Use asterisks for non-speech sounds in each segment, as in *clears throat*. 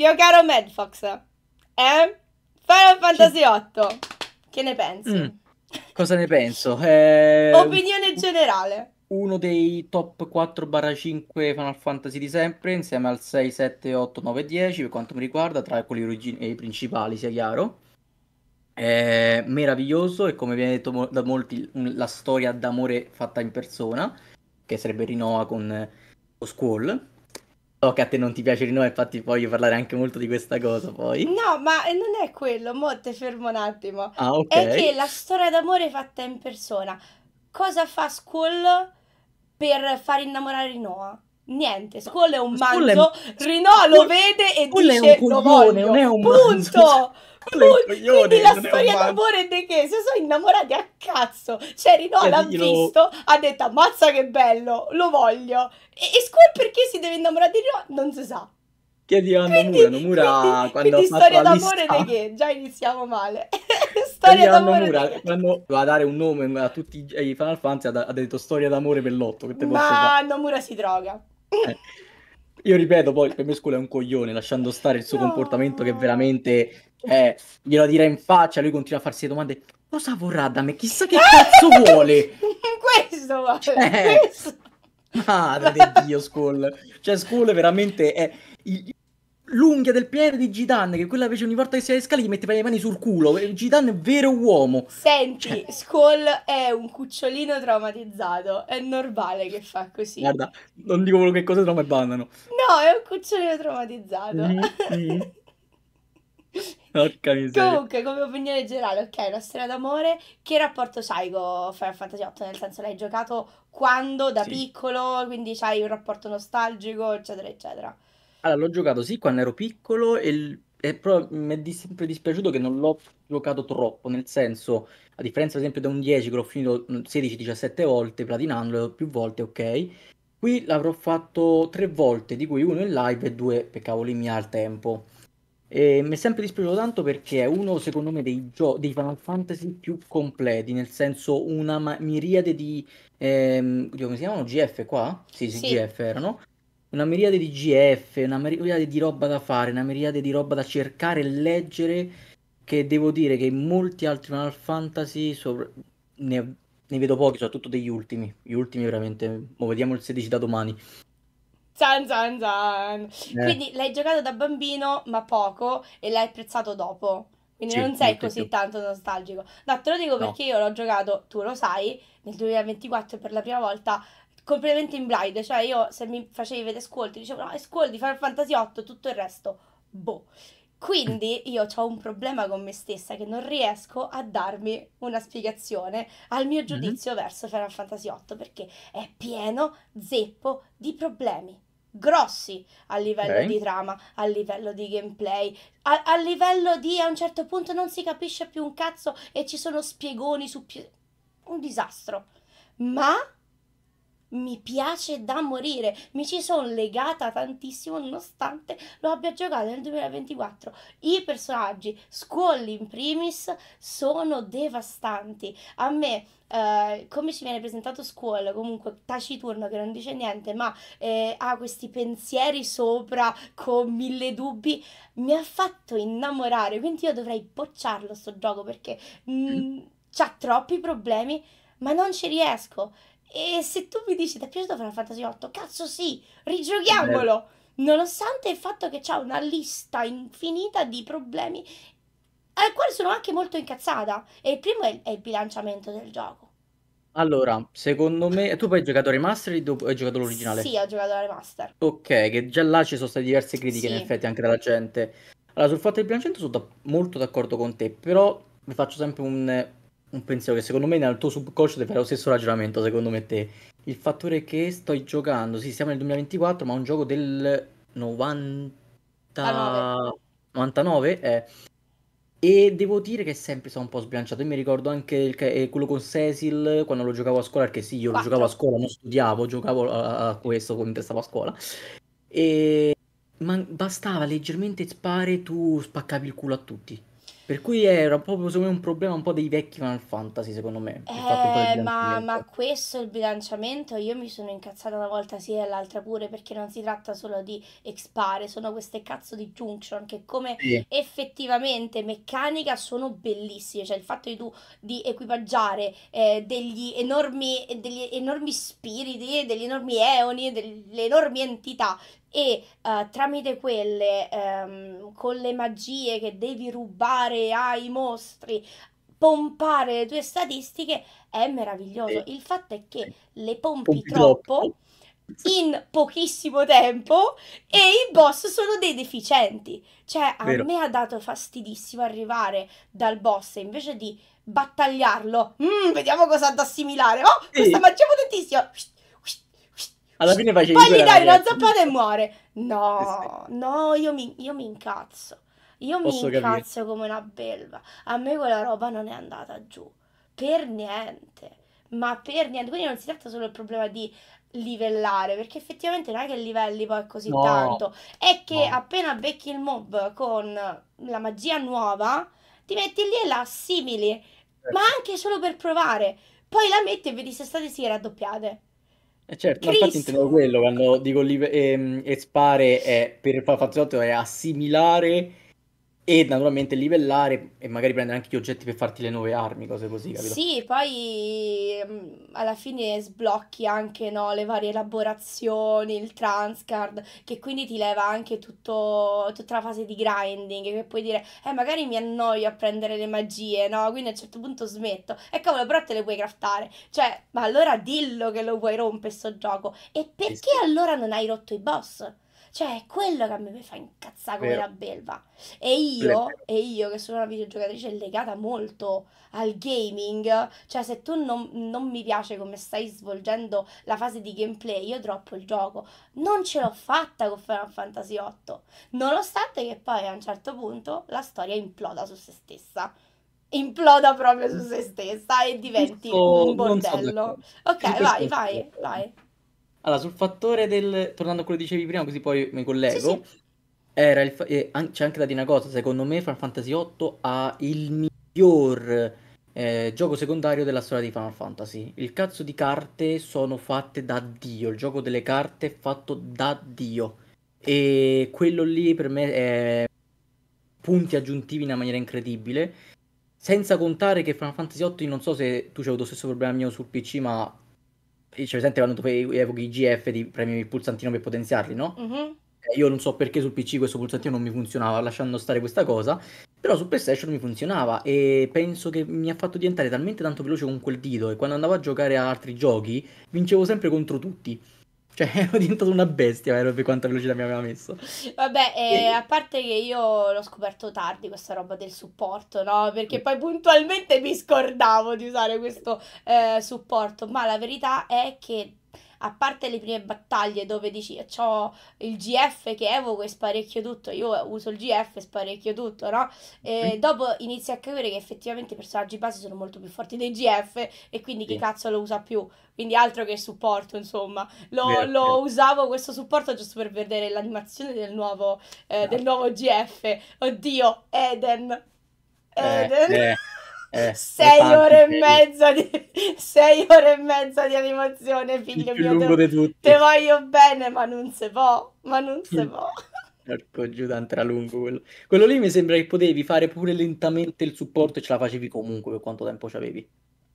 Mio caro Madfox, eh? Final Fantasy VIII, che ne pensi? Mm. Cosa ne penso? Eh... Opinione generale. Uno dei top 4-5 Final Fantasy di sempre, insieme al 6, 7, 8, 9, 10, per quanto mi riguarda, tra quelli origin- eh, principali, sia chiaro. È meraviglioso e come viene detto da molti, la storia d'amore fatta in persona, che sarebbe Rinoa con, con eh, Squall. So che a te non ti piace Rinoa, infatti voglio parlare anche molto di questa cosa poi. No, ma non è quello, mo te fermo un attimo. Ah, ok. È che la storia d'amore fatta in persona. Cosa fa Squall per far innamorare Rinoa? Niente, Squall è un Squall manzo, è... Rinoa lo vede e Squall dice è un lo coglione, non è un Punto! Manzo. *laughs* Punto. Coglione, Quindi la storia d'amore di che? Se sono innamorati a cazzo. Cioè Rinoa cioè, l'ha visto, ha detto ammazza che bello, lo voglio. E Squall perché si deve innamorare di Ron? Non si sa. Che di Anna quindi, Nomura, Nomura quindi, quando quindi storia d'amore lista... che già iniziamo male. *laughs* storia d'amore Nomura, quando va a dare un nome a tutti i Final Fantasy ha, ha detto storia d'amore per l'otto, che te Ma Nomura si droga. Eh. Io ripeto, poi per me Scuola è un coglione, lasciando stare il suo no. comportamento che veramente eh, glielo dirà in faccia, lui continua a farsi le domande. Cosa vorrà da me? Chissà che *laughs* cazzo vuole. *laughs* questo, vale, eh. questo. Madre di Dio, Skull. Cioè, Skull veramente è... Il, l'unghia del piede di Gitan. che quella fece ogni volta che si alle scale gli metteva le mani sul culo. Gitan è vero uomo. Senti, cioè... Skull è un cucciolino traumatizzato. È normale che fa così. Guarda, non dico quello che cosa trauma e bannano. No, è un cucciolino traumatizzato. Mm-hmm. *laughs* Porca miseria. Comunque, come opinione generale, ok, la storia d'amore. Che rapporto c'hai con Final Fantasy VIII? Nel senso, l'hai giocato quando, da sì. piccolo, quindi hai un rapporto nostalgico, eccetera, eccetera. Allora, l'ho giocato sì quando ero piccolo e, e però, mi è di, sempre dispiaciuto che non l'ho giocato troppo, nel senso, a differenza ad esempio da un 10 che l'ho finito 16-17 volte, platinandolo più volte, ok? Qui l'avrò fatto tre volte, di cui uno in live e due per cavoli mia al tempo. E mi è sempre dispiaciuto tanto perché è uno, secondo me, dei, gio- dei Final Fantasy più completi, nel senso una ma- miriade di... Ehm, come si chiamano? GF qua? Sì, sì, sì. GF erano. Una miriade di GF, una miriade di roba da fare, una miriade di roba da cercare e leggere, che devo dire che in molti altri Final Fantasy sopra- ne, ne vedo pochi, soprattutto degli ultimi. Gli ultimi veramente, lo vediamo il 16 da domani. Zan zan zan. Eh. Quindi l'hai giocato da bambino, ma poco, e l'hai apprezzato dopo. Quindi sì, non sei così più. tanto nostalgico. No, te lo dico no. perché io l'ho giocato, tu lo sai, nel 2024 per la prima volta completamente in blind. Cioè io se mi facevi vedere Scold, dicevo no, è Scold, Final Fantasy 8, tutto il resto. Boh. Quindi *clears throat* io ho un problema con me stessa che non riesco a darmi una spiegazione al mio mhm. giudizio mm-hmm. verso Final Fantasy VIII perché è pieno zeppo di problemi grossi a livello okay. di trama, a livello di gameplay, a, a, livello di a un certo punto non si capisce più un cazzo e ci sono spiegoni su più... un disastro. Ma mi piace da morire, mi ci sono legata tantissimo nonostante lo abbia giocato nel 2024. I personaggi, Squall in primis, sono devastanti. A me Uh, come ci viene presentato Squall, comunque taciturno che non dice niente, ma eh, ha questi pensieri sopra con mille dubbi, mi ha fatto innamorare. Quindi io dovrei bocciarlo sto gioco perché mm. mm. ha troppi problemi, ma non ci riesco. E se tu mi dici ti è piaciuto Final Fantasy 8? Cazzo sì, rigiochiamolo! Nonostante il fatto che c'è una lista infinita di problemi al quale sono anche molto incazzata. E il primo è, è il bilanciamento del gioco. Allora, secondo me, tu poi hai giocato Remastered o hai giocato l'originale? Sì, ho giocato la Remaster. Ok, che già là ci sono state diverse critiche sì. in effetti anche dalla gente. Allora, sul fatto del bilanciamento sono da- molto d'accordo con te, però vi faccio sempre un, un pensiero che secondo me nel tuo subconscio deve fare lo stesso ragionamento, secondo me te. Il fattore che sto giocando, sì, siamo nel 2024, ma un gioco del 90... 99 eh. E devo dire che sempre sono un po' sbilanciato. Io mi ricordo anche il, eh, quello con Cecil quando lo giocavo a scuola, perché sì, io 4. lo giocavo a scuola, non studiavo, giocavo a, a questo mentre stavo a scuola. E ma bastava leggermente spare tu spaccavi il culo a tutti. Per cui era proprio secondo me un problema un po' dei vecchi Final Fantasy, secondo me. Eh, ma, ma, questo il bilanciamento, io mi sono incazzata una volta sì e l'altra pure, perché non si tratta solo di expare, sono queste cazzo di junction che come sì. effettivamente meccanica sono bellissime. Cioè il fatto di tu di equipaggiare eh, degli, enormi, degli enormi spiriti, degli enormi eoni, delle enormi entità e uh, tramite quelle, um, con le magie che devi rubare ai mostri, pompare le tue statistiche, è meraviglioso. Il fatto è che le pompi, troppo, in pochissimo tempo e i boss sono dei deficienti. Cioè, a Vero. me ha dato fastidissimo arrivare dal boss invece di battagliarlo, mm, vediamo cosa ha da assimilare. Oh, questa magia potentissima! alla fine facevi Poi gli dai una zappata e muore. No, eh no, io mi, io mi, incazzo. Io Posso mi incazzo capire. come una belva. A me quella roba non è andata giù. Per niente. Ma per niente. Quindi non si tratta solo del problema di livellare, perché effettivamente non è che livelli poi così no. tanto. È che no. appena becchi il mob con la magia nuova, ti metti lì e la assimili. Ma ecco. anche solo per provare. Poi la metti e vedi se state si raddoppiate. Eh certo, no, infatti intendevo quello quando dico libe- ehm, espare è per Fafazotto è assimilare e naturalmente livellare e magari prendere anche gli oggetti per farti le nuove armi, cose così, capito? Sì, poi mm, alla fine sblocchi anche no, le varie elaborazioni, il transcard, che quindi ti leva anche tutto, tutta la fase di grinding, che puoi dire, eh magari mi annoio a prendere le magie, no? Quindi a un certo punto smetto. E cavolo, però te le puoi craftare. Cioè, ma allora dillo che lo vuoi rompere sto gioco. E perché allora non hai rotto i boss? Cioè, è quello che a me mi fa incazzare come Vero. la belva. E io, e io che sono una videogiocatrice legata molto al gaming, cioè se tu non, non mi piace come stai svolgendo la fase di gameplay, io troppo il gioco. Non ce l'ho fatta con Final Fantasy VIII, nonostante che poi a un certo punto la storia imploda su se stessa imploda proprio su se stessa e diventi Questo un bordello. So ok, vai, vai, vai. Allora, sul fattore del... Tornando a quello che dicevi prima, così poi mi collego. Sì, sì. Era il fa- eh, an- c'è anche da dire una cosa, secondo me Final Fantasy VIII ha il miglior eh, gioco secondario della storia di Final Fantasy. Il cazzo di carte sono fatte da Dio, il gioco delle carte è fatto da Dio. E quello lì per me è punti aggiuntivi in una maniera incredibile. Senza contare che Final Fantasy VIII, non so se tu c'hai avuto lo stesso problema mio sul PC, ma c'è cioè, presente quando tu evochi GF ti premi il pulsantino per potenziarli, no? Mm-hmm. Io non so perché sul PC questo pulsantino non mi funzionava, lasciando stare questa cosa, però su PlayStation mi funzionava e penso che mi ha fatto diventare talmente tanto veloce con quel dito e quando andavo a giocare a altri giochi vincevo sempre contro tutti. Cioè, *laughs* ero diventato una bestia vero, per quanta velocità mi aveva messo. Vabbè, eh, a parte che io l'ho scoperto tardi questa roba del supporto, no? Perché poi puntualmente mi scordavo di usare questo eh, supporto. Ma la verità è che a parte le prime battaglie dove dici eh, ho il GF che evoco e sparecchio tutto, io uso il GF e sparecchio tutto, no? E sì. dopo inizi a capire che effettivamente i personaggi base sono molto più forti dei GF e quindi sì. chi cazzo lo usa più? Quindi altro che supporto, insomma. Lo, vero, lo usavo questo supporto giusto per vedere l'animazione del nuovo, eh, no. del esatto. nuovo GF. Oddio, Eden. Eh, Eden. Eh, eh. *laughs* Eh, sei ore e mezza di... sei ore e mezza di animazione, figlio mio. Lungo te... di tutti. Te voglio bene, ma non se può, ma non se mm. può. Porco Giudan era lungo quello. Quello lì mi sembra che potevi fare pure lentamente il supporto e ce la facevi comunque per quanto tempo c'avevi.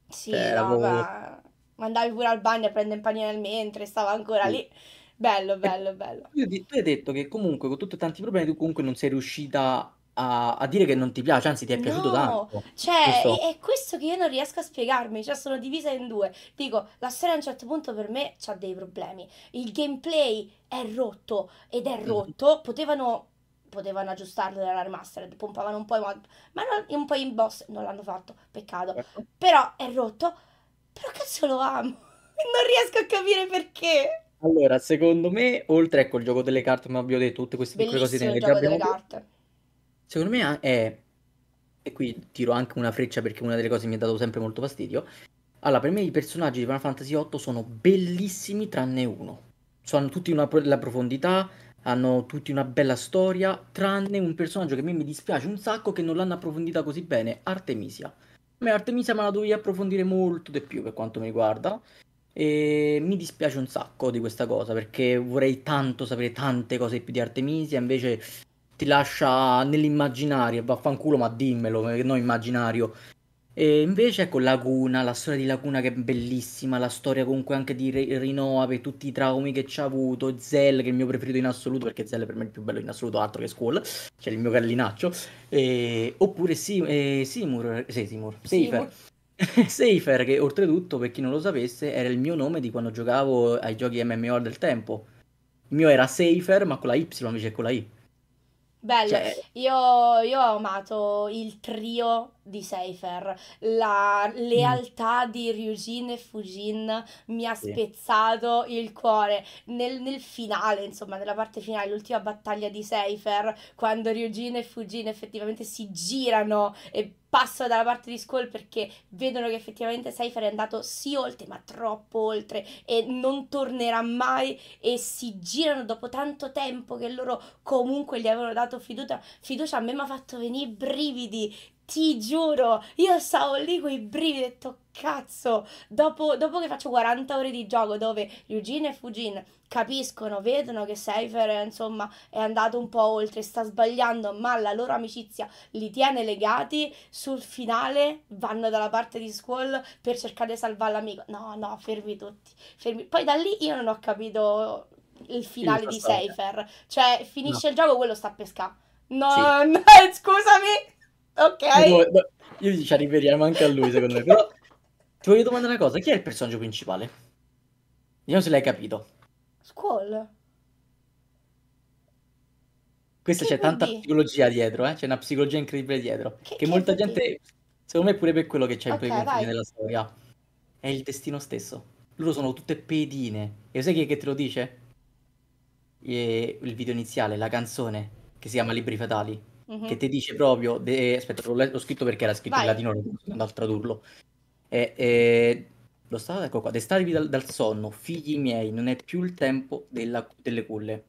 Sì, cioè, era no, proprio... ma... mandavi pure al bagno a prendere il panino nel mentre, stava ancora sì. lì. Bello, bello, bello. Io ti, tu hai detto che comunque con tutti tanti problemi tu comunque non sei riuscita a, a, dire che non ti piace, anzi ti è piaciuto no, tanto. Cioè, questo... È, è, questo che io non riesco a spiegarmi, cioè sono divisa in due. Dico, la storia a un certo punto per me ha dei problemi. Il gameplay è rotto ed è mm. rotto, potevano potevano aggiustarlo nella remastered, pompavano un po' i ma non, un po' in boss, non l'hanno fatto, peccato. Ecco. Però è rotto, però cazzo lo amo. *laughs* Non riesco a capire perché. Allora, secondo me, oltre ecco il gioco delle carte, ma vi ho detto, tutte queste piccole cose che abbiamo, secondo me è, e qui tiro anche una freccia perché una delle cose mi ha dato sempre molto fastidio, allora per me i personaggi di Final Fantasy VIII sono bellissimi tranne uno, hanno tutti una la profondità, hanno tutti una bella storia, tranne un personaggio che a me mi dispiace un sacco che non l'hanno approfondita così bene, Artemisia. Ma Artemisia me la dovevi approfondire molto di più per quanto mi riguarda. E mi dispiace un sacco di questa cosa perché vorrei tanto sapere tante cose più di Artemisia, invece ti lascia nell'immaginario, vaffanculo ma dimmelo, perché no immaginario. E invece ecco Laguna, la storia di Laguna che è bellissima, la storia comunque anche di Re- Rinoa per tutti i traumi che ci ha avuto, Zell che è il mio preferito in assoluto, perché Zell è per me il più bello in assoluto, altro che Squall, cioè il mio gallinaccio, e... oppure si- eh, Seymour, sì, Seymour, Seymour. Safer. che oltretutto per chi non lo sapesse era il mio nome di quando giocavo ai giochi MMO del tempo. Il mio era Safer ma con la Y invece con la I. Bello, cioè... io, io ho amato il trio di Seifer, la lealtà mm. di Ryujin e Fujin mi ha sì. spezzato il cuore. Nel, nel, finale, insomma, nella parte finale, l'ultima battaglia di Seifer, quando Ryujin e Fujin effettivamente si girano e passano dalla parte di Skull perché vedono che effettivamente Seifer è andato sì oltre, ma troppo oltre e non tornerà mai e si girano dopo tanto tempo che loro comunque gli avevano dato fiducia, fiducia a me mi ha fatto venire i brividi ti giuro, io stavo lì con i brividi e ho detto cazzo, dopo, dopo, che faccio 40 ore di gioco dove Eugene e Fujin capiscono, vedono che Seifer insomma è andato un po' oltre, sta sbagliando, ma la loro amicizia li tiene legati, sul finale vanno dalla parte di Squall per cercare di salvare l'amico. No, no, fermi tutti. Fermi. Poi da lì io non ho capito il finale di Seifer, cioè finisce no. il gioco, quello sta a pescare. No, sì. no, *laughs* scusami. Ok. Io, io ci arriveremo anche a lui, secondo me. Però *laughs* ti voglio domandare una cosa: chi è il personaggio principale? Vediamo se l'hai capito. Squall. Questa che c'è tanta psicologia dietro, eh? c'è una psicologia incredibile dietro. Che, che, che molta gente, dire? secondo me, pure per quello che c'è okay, in poi nella storia, è il destino stesso. Loro sono tutte pedine. E sai chi è che te lo dice? E il video iniziale, la canzone che si chiama Libri Fatali mm-hmm. che ti dice proprio, de... aspetta, l'ho, l'ho, scritto perché era scritto Vai. in latino, non sono andato a tradurlo. E, e... Lo stato, ecco qua, destarvi dal, dal, sonno, figli miei, non è più il tempo della, delle culle.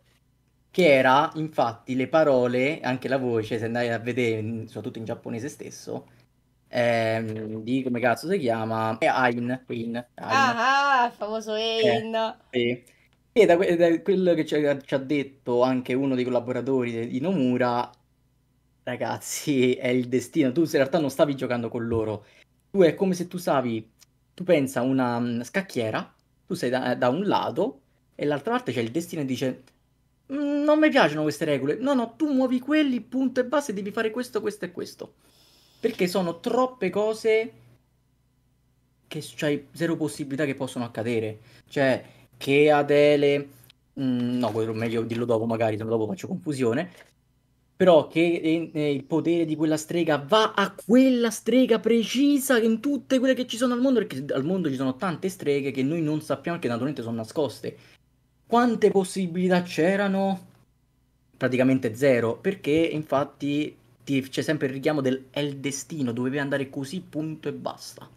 Che era, infatti, le parole, anche la voce, se andai a vedere, soprattutto in giapponese stesso, ehm, di come cazzo si chiama? È Ain. Queen. Ain. Ah, ah, il famoso eh, Ain. Eh, sì. E da, da quello che ci ha, ci ha, detto anche uno dei collaboratori di Nomura, ragazzi, *laughs* è il destino. Tu in realtà non stavi giocando con loro. Tu è come se tu stavi, tu pensa una mm, scacchiera, tu sei da, da un lato e l'altra parte c'è il destino e dice mm, non mi piacciono queste regole. No, no, tu muovi quelli, punto e basta, devi fare questo, questo e questo. Perché sono troppe cose che c'hai cioè, zero possibilità che possono accadere. Cioè, che Adele... Mm, no, meglio dirlo dopo magari, dopo faccio confusione però che eh, il potere di quella strega va a quella strega precisa in tutte quelle che ci sono al mondo, perché al mondo ci sono tante streghe che noi non sappiamo che naturalmente sono nascoste. Quante possibilità c'erano? Praticamente zero, perché infatti ti, c'è sempre il richiamo del è il destino, dovevi andare così, punto e basta.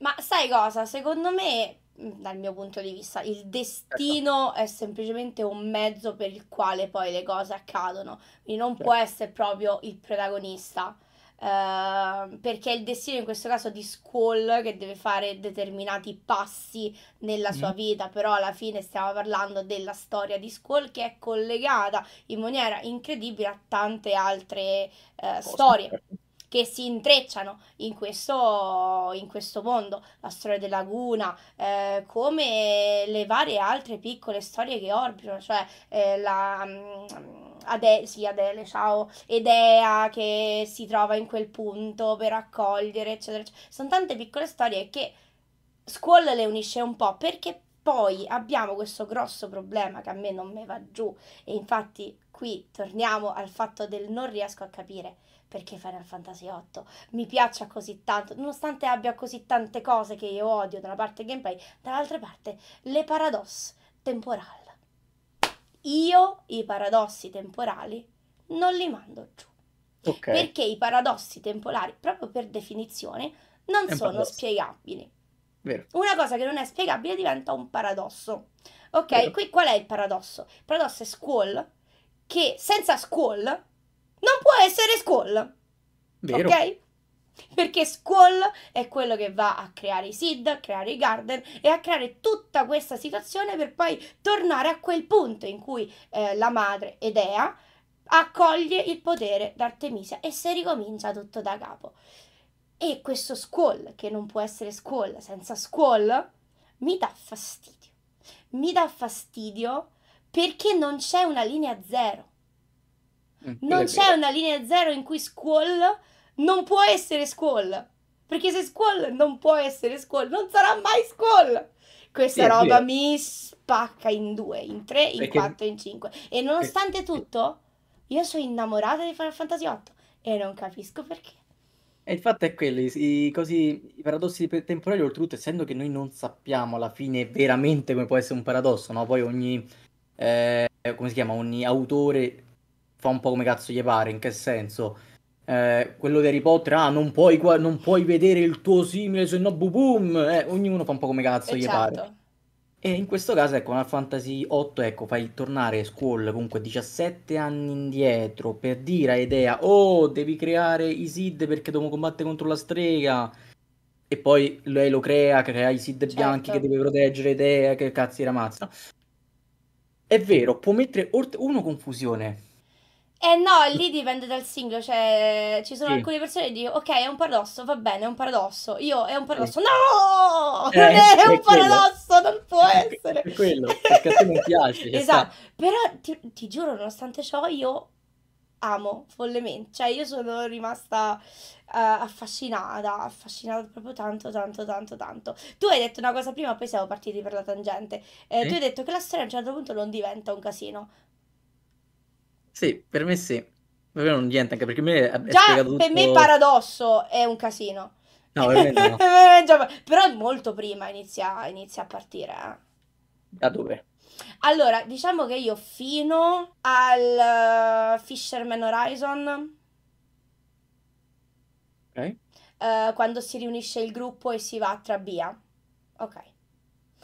Ma sai cosa? Secondo me dal mio punto di vista, il certo. destino certo. è semplicemente un mezzo per il quale poi le cose accadono, quindi non certo. può essere proprio il protagonista. Uh, perché è il destino in questo caso di Squall che deve fare determinati passi nella mm. sua mm-hmm. vita, però alla fine stiamo parlando della storia di Squall che è collegata in maniera incredibile a tante altre uh, storie. Certo che si intrecciano in questo, in questo mondo, la storia della Guna, eh, come le varie altre piccole storie che orbitano, cioè eh, la... Mh, mm, Ade, sì, Adele, ciao, Edea che si trova in quel punto per accogliere, eccetera, eccetera. Sono tante piccole storie che Squall le unisce un po' perché poi abbiamo questo grosso problema che a me non me va giù e infatti qui torniamo al fatto del non riesco a capire perché Final Fantasy VIII mi piaccia così tanto, nonostante abbia così tante cose che io odio da una parte il gameplay, dall'altra parte le paradoss temporali. Io i paradossi temporali non li mando giù. Okay. Perché i paradossi temporali, proprio per definizione, non È sono paradosso. spiegabili. Vero. Una cosa che non è spiegabile diventa un paradosso. Ok, Vero. qui qual è il paradosso? Il paradosso è Squall che senza Squall non può essere Squall. Vero. Ok? Perché Squall è quello che va a creare i Sid, a creare i Garden e a creare tutta questa situazione per poi tornare a quel punto in cui eh, la madre Edea accoglie il potere d'Artemisia e si ricomincia tutto da capo. E questo Squall, che non può essere Squall senza Squall, mi dà fastidio. Mi dà fastidio perché non c'è una linea zero. Mm. non c'è una linea zero in cui Squall non può essere Squall. Perché se Squall non può essere Squall, non sarà mai Squall. Questa sì, roba mi spacca in due, in tre, in perché... quattro, in cinque. E nonostante tutto, io sono innamorata di Final Fantasy VIII e non capisco perché. E il fatto è quello, i, così, i paradossi temporali, oltretutto, essendo che noi non sappiamo alla fine veramente come può essere un paradosso, no? Poi ogni, eh, come si chiama, ogni autore fa un po' come cazzo gli pare, in che senso? Eh, quello di Harry Potter, ah, non puoi, non puoi vedere il tuo simile, se no boom, Eh, ognuno fa un po' come cazzo e gli certo. pare. Esatto. E in questo caso, ecco, Final Fantasy 8, ecco, fai tornare Squall comunque 17 anni indietro per dire a Idea, oh, devi creare Isid perché dobbiamo combattere contro la strega. E poi lei lo crea, crea Isid certo. bianchi che deve proteggere Idea, che cazzo cazzi ramazza. È vero, può mettere uno confusione, eh no, lì dipende dal singolo, cioè ci sono sì. alcune persone che dicono ok è un paradosso, va bene, è un paradosso, io è un paradosso, no, eh, è, è un quello. paradosso, non può essere. È quello, perché a te non piace. esatto, però ti, ti, giuro, nonostante ciò io amo follemente, cioè io sono rimasta uh, affascinata, affascinata proprio tanto, tanto, tanto, tanto. Tu hai detto una cosa prima, poi siamo partiti per la tangente, eh, eh? tu hai detto che la storia a un certo punto non diventa un casino, sì, per me sì. Per me non niente, anche perché me è Già, tutto... per me paradosso è un casino. No, veramente no. *laughs* Però molto prima inizia, inizia a partire. Eh. Da dove? Allora, diciamo che io fino al eh, Fisherman Horizon... Ok. Eh, quando si riunisce il gruppo e si va tra Trabia. Ok.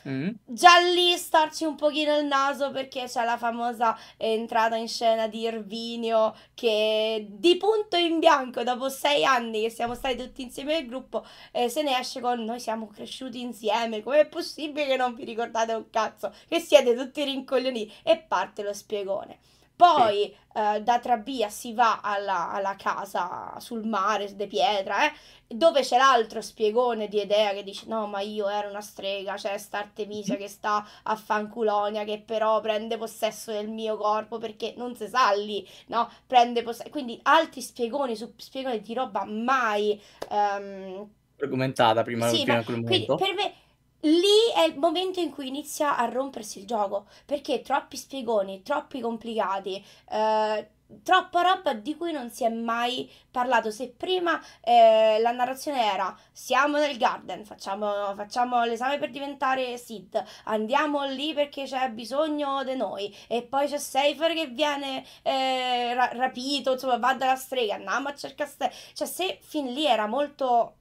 Mm. Già lì starci un pochino il naso perché c'è la famosa entrata in scena di Irvinio che di punto in bianco, dopo sei anni che siamo stati tutti insieme nel gruppo, eh, se ne esce con noi siamo cresciuti insieme, com'è possibile che non vi ricordate un cazzo, che siete tutti rincoglioniti e parte lo spiegone. Poi eh, da Trabia si va alla, alla, casa sul mare, de pietra, eh, dove c'è l'altro spiegone di Edea che dice no ma io ero una strega, c'è cioè, sta Artemisia mm-hmm. che sta a Fanculonia che però prende possesso del mio corpo perché non si sa lì, no? Prende possesso, quindi altri spiegoni su spiegoni di roba mai... Um... Argomentata prima, sì, prima ma, quindi, per me lì è il momento in cui inizia a rompersi il gioco perché troppi spiegoni, troppi complicati, eh, troppa roba di cui non si è mai parlato. Se prima eh, la narrazione era siamo nel garden, facciamo, facciamo l'esame per diventare Sid, andiamo lì perché c'è bisogno di noi, e poi c'è Safer che viene eh, ra- rapito, insomma va dalla strega, andiamo a cercare... cioè se fin lì era molto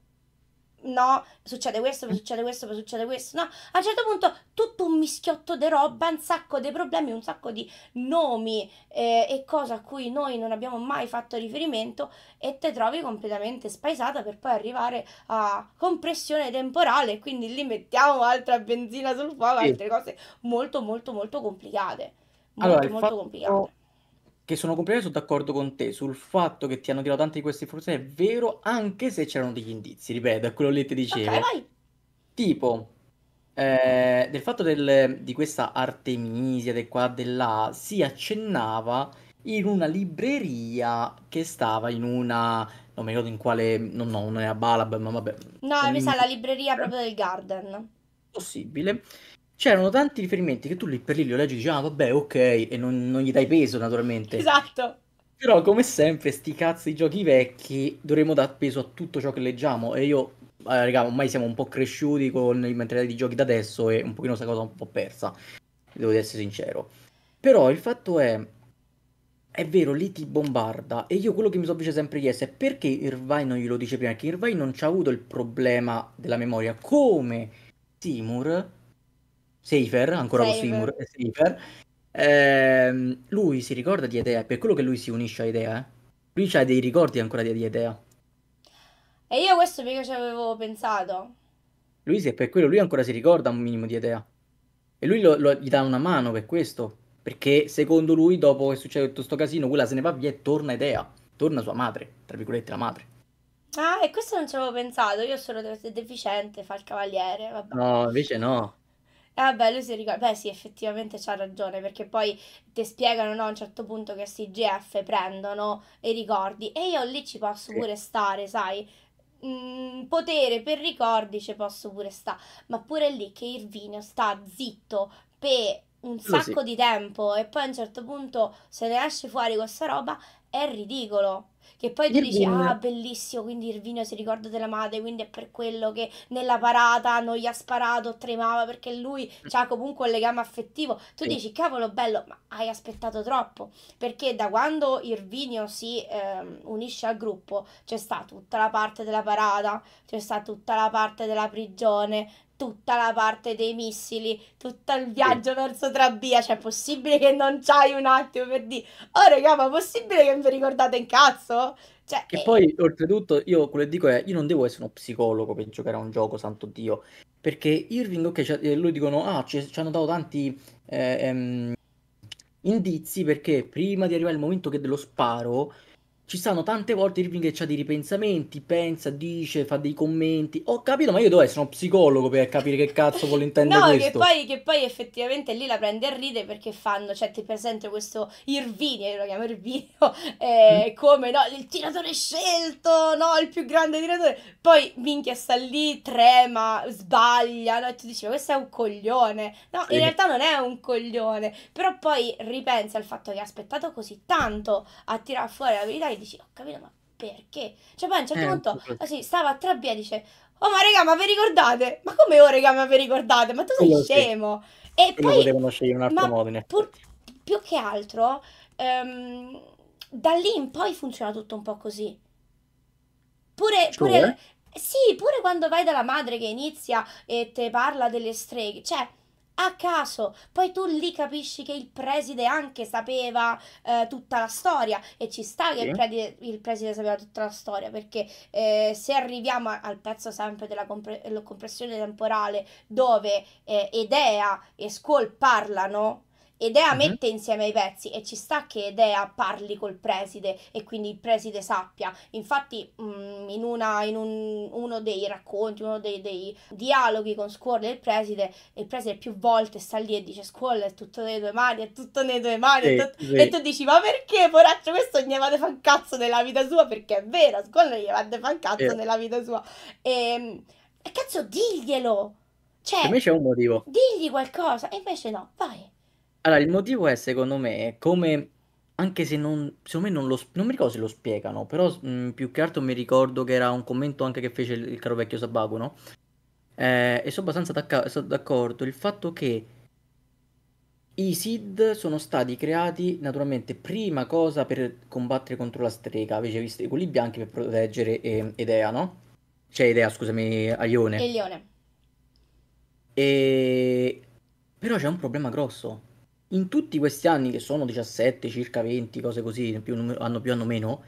no, succede questo, mm. succede questo, succede questo, no, a un certo punto tutto un mischiotto di roba, un sacco di problemi, un sacco di nomi eh, e cose a cui noi non abbiamo mai fatto riferimento e te trovi completamente spaesata per poi arrivare a compressione temporale, quindi lì mettiamo altra benzina sul fuoco, sì. altre cose molto molto molto complicate, molto allora, molto fatto... complicate che sono completamente d'accordo con te sul fatto che ti hanno tirato tante di queste informazioni, è vero, anche se c'erano degli indizi, ripeto, è quello lì che ti dicevo. Okay, tipo, eh, del fatto del, di questa Artemisia, del qua, del là, si accennava in una libreria che stava in una... non mi ricordo in quale... no, no, non a Balab, ma vabbè. No, mi sa la libreria proprio del Garden. Possibile c'erano tanti riferimenti che tu lì per lì li leggi e dici, ah vabbè, ok, e non, non gli dai peso naturalmente. Esatto. Però come sempre, sti cazzi giochi vecchi, dovremmo dar peso a tutto ciò che leggiamo e io eh, raga, ormai siamo un po' cresciuti con il mentalità di giochi da adesso e un pochino questa cosa un po' persa, devo essere sincero. Però il fatto è, è vero, lì ti bombarda e io quello che mi sono sempre chiesto è perché Irvine non glielo dice prima, Perché Irvine non c'ha avuto il problema della memoria, come Timur Seifer, ancora Safer. Seymour, Seifer, eh, ehm, lui si ricorda di Edea, per quello che lui si unisce a Edea, eh. lui ha dei ricordi ancora di, di Edea. E io questo mica ci avevo pensato. Lui se per quello, lui ancora si ricorda un minimo di Edea. E lui lo, lo, gli dà una mano per questo, perché secondo lui dopo che succede tutto questo casino, quella se ne va via e torna Edea, torna sua madre, tra virgolette la madre. Ah, e questo non ci avevo pensato, io sono deficiente, fa il cavaliere, vabbè. No, invece no ah beh, lui si ricorda, beh sì, effettivamente c'ha ragione, perché poi ti spiegano no, a un certo punto che questi GF prendono i ricordi e io lì ci posso sì. pure stare, sai, Mm, potere per ricordi ci posso pure stare. ma pure lì che Irvino sta zitto per un sacco sì. di tempo e poi a un certo punto se ne esce fuori questa roba è ridicolo. Che poi tu dici, ah bellissimo, quindi Irvino si ricorda della madre, quindi è per quello che nella parata non gli ha sparato, tremava perché lui mm. ha comunque un legame affettivo. Tu sì. dici, cavolo bello, ma hai aspettato troppo, perché da quando Irvinio si ehm, unisce al gruppo c'è stata tutta la parte della parata, c'è stata tutta la parte della prigione, tutta la parte dei missili, tutto il viaggio sì. verso Trabia, cioè è possibile che non c'hai un attimo per dire "Oh regà, ma è possibile che non vi ricordate in cazzo?" Cioè, e... Eh. poi oltretutto io quello che dico è io non devo essere uno psicologo per giocare a un gioco, santo Dio, perché Irving ok, eh, lui dicono "Ah, ci, ci hanno dato tanti eh, ehm, indizi perché prima di arrivare al momento che dello sparo ci stanno tante volte Irving che ha dei ripensamenti, pensa, dice, fa dei commenti. Ho capito, ma io dove sono psicologo per capire che cazzo vuole intendere no, questo. No, che, che poi, effettivamente lì la prende a ride perché fanno, cioè ti presento questo Irvini, lo chiamo Irvino, *laughs* eh, mm. come no, il tiratore scelto, no, il più grande tiratore. Poi minchia sta lì, trema, sbaglia, no, e tu dici ma questo è un coglione. No, sì. in realtà non è un coglione, però poi ripensa al fatto che ha aspettato così tanto a tirar fuori la verità dici, ho capito, ma perché? Cioè, poi a un certo eh, punto super. così, ah, stava tra Trabia e dice, oh ma regà, ma vi ricordate? Ma come oh raga, ma vi ricordate? Ma tu sei Quello scemo! Sì. E Quello poi... potevano scegliere un altro modo, in pur, Più che altro, ehm, da lì in poi funziona tutto un po' così. Pure, cioè? pure, sì, pure quando vai dalla madre che inizia e te parla delle streghe, cioè a caso. Poi tu lì capisci che il preside anche sapeva eh, tutta la storia e ci sta che il preside, il preside sapeva tutta la storia perché eh, se arriviamo al pezzo sempre della compre- compressione temporale dove eh, Edea e Squall parlano Edea uh-huh. mette insieme i pezzi e ci sta che Edea parli col preside e quindi il preside sappia. Infatti, mh, mhmm, in, una, in un, uno dei racconti, uno dei, dei dialoghi con Squall e il preside, il preside più volte sta lì e dice: Squall è tutto nelle tue mani, è tutto nelle tue mani. Sì, tutto... sì. E tu dici: Ma perché, poraccio, questo gli va a fare un cazzo nella vita sua? Perché è vero, Squall gli va a fare un cazzo sì. nella vita sua. E, ehm, e cazzo, diglielo! Cioè, per me c'è un motivo. Digli qualcosa, e invece no, vai. Allora, il motivo è, secondo me, come anche se non, secondo me non lo, non mi ricordo se lo spiegano, però mh, mhmm, più che altro mi ricordo che era un commento anche che fece il, il caro vecchio Sabago, no? Eh, e sono abbastanza dacca- d'accordo, il fatto che i SID sono stati creati naturalmente prima cosa per combattere contro la strega, invece visto quelli bianchi per proteggere e, ehm, Edea, no? Cioè Edea, scusami, Aione. Elione. E... Però c'è un problema grosso, in tutti questi anni, che sono 17, circa 20, cose così, più hanno più hanno meno,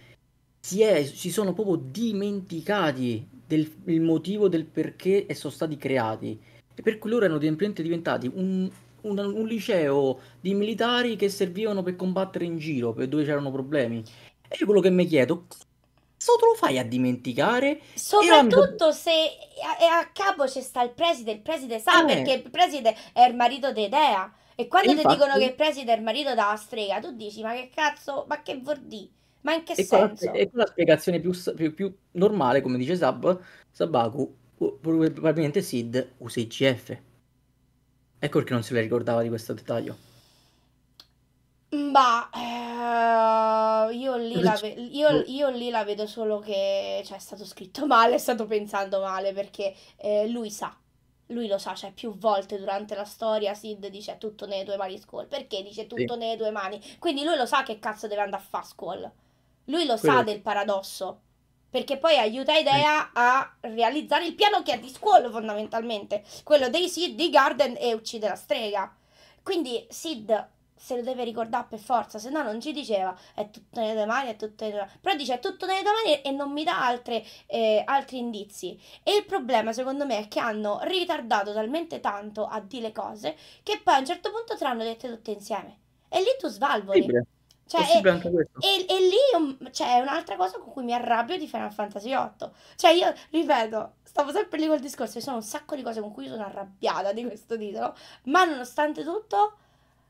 si, è, si sono proprio dimenticati del motivo del perché sono stati creati. E per cui loro erano diventati un, un, un, liceo di militari che servivano per combattere in giro, per dove c'erano problemi. E io quello che mi chiedo, cosa te lo fai a dimenticare? Soprattutto amico... se a, a, capo c'è sta il preside, il preside sa ah, perché eh. il preside è il marito di Dea. E quando e ti infatti... dicono che presi del marito da strega, tu dici ma che cazzo, ma che vuol dire? Ma in che e senso? Con e con la spiegazione più, più, più normale, come dice Sab, Sabaku, probabilmente Sid usa IGF. Ecco perché non se le ricordava di questo dettaglio. Ma mm, eh, io, lì la ve- io, eh. io, lì la vedo solo che cioè, è stato scritto *laughs* male, è stato pensando male perché eh, lui sa lui lo sa, cioè più volte durante la storia Sid dice tutto nelle tue mani Squall, perché dice tutto sì. nelle tue mani, quindi lui lo sa che cazzo deve andare a fare Squall, lui lo Quello. sa del paradosso, perché poi aiuta Idea sì. a realizzare il piano che è di Squall fondamentalmente, quello dei Sid, di Garden e uccide la strega, quindi Sid se lo deve ricordare per forza, se no non ci diceva è tutto nelle tue mani, è tutto nelle tue mani. Però dice è tutto nelle tue mani e non mi dà altre, eh, altri indizi. E il problema secondo me è che hanno ritardato talmente tanto a dire le cose che poi a un certo punto te l'hanno dette tutte insieme. E lì tu svalvoli. Cioè, e, e, e, lì c'è cioè, un'altra cosa con cui mi arrabbio di Final Fantasy VIII. Cioè, io ripeto, stavo sempre lì col discorso, ci sono un sacco di cose con cui sono arrabbiata di questo titolo, ma nonostante tutto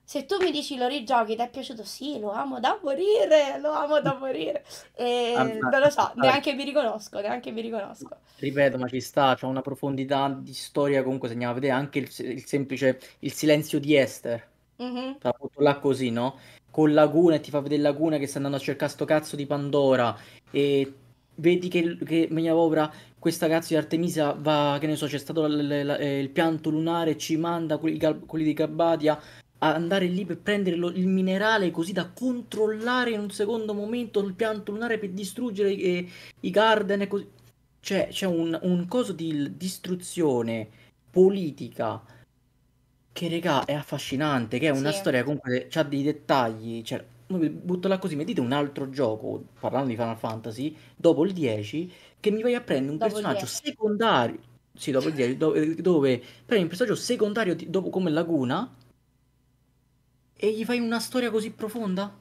se tu mi dici lo rigiochi ti è piaciuto, sì, lo amo da morire, lo amo da morire. E ah, non lo so, ah, neanche mi riconosco, neanche mi riconosco. Ripeto, ma ci sta, c'è una profondità di storia comunque, se andiamo a vedere anche il, il semplice, il silenzio di Esther. Mm-hmm. Tra tutto là così, no? Con Laguna e ti fa vedere Laguna che sta andando a cercare sto cazzo di Pandora e vedi che, che Megliavopra, questa cazzo di Artemisia va, che ne so, c'è stato l- l- l- il pianto lunare, ci manda quelli, quelli di Garbadia andare lì per prendere lo, il minerale così da controllare in un secondo momento il pianto lunare per distruggere eh, i garden e così. Cioè, c'è un, un coso di distruzione politica che, regà, è affascinante, che è una sì. storia comunque che ha dei dettagli, cioè, butto là così, mi dite un altro gioco, parlando di Final Fantasy, dopo il 10, che mi vai a prendere un dopo personaggio secondario, sì, dopo il 10, do- eh, dove prendi un personaggio secondario di- dopo come Laguna, e gli fai una storia così profonda?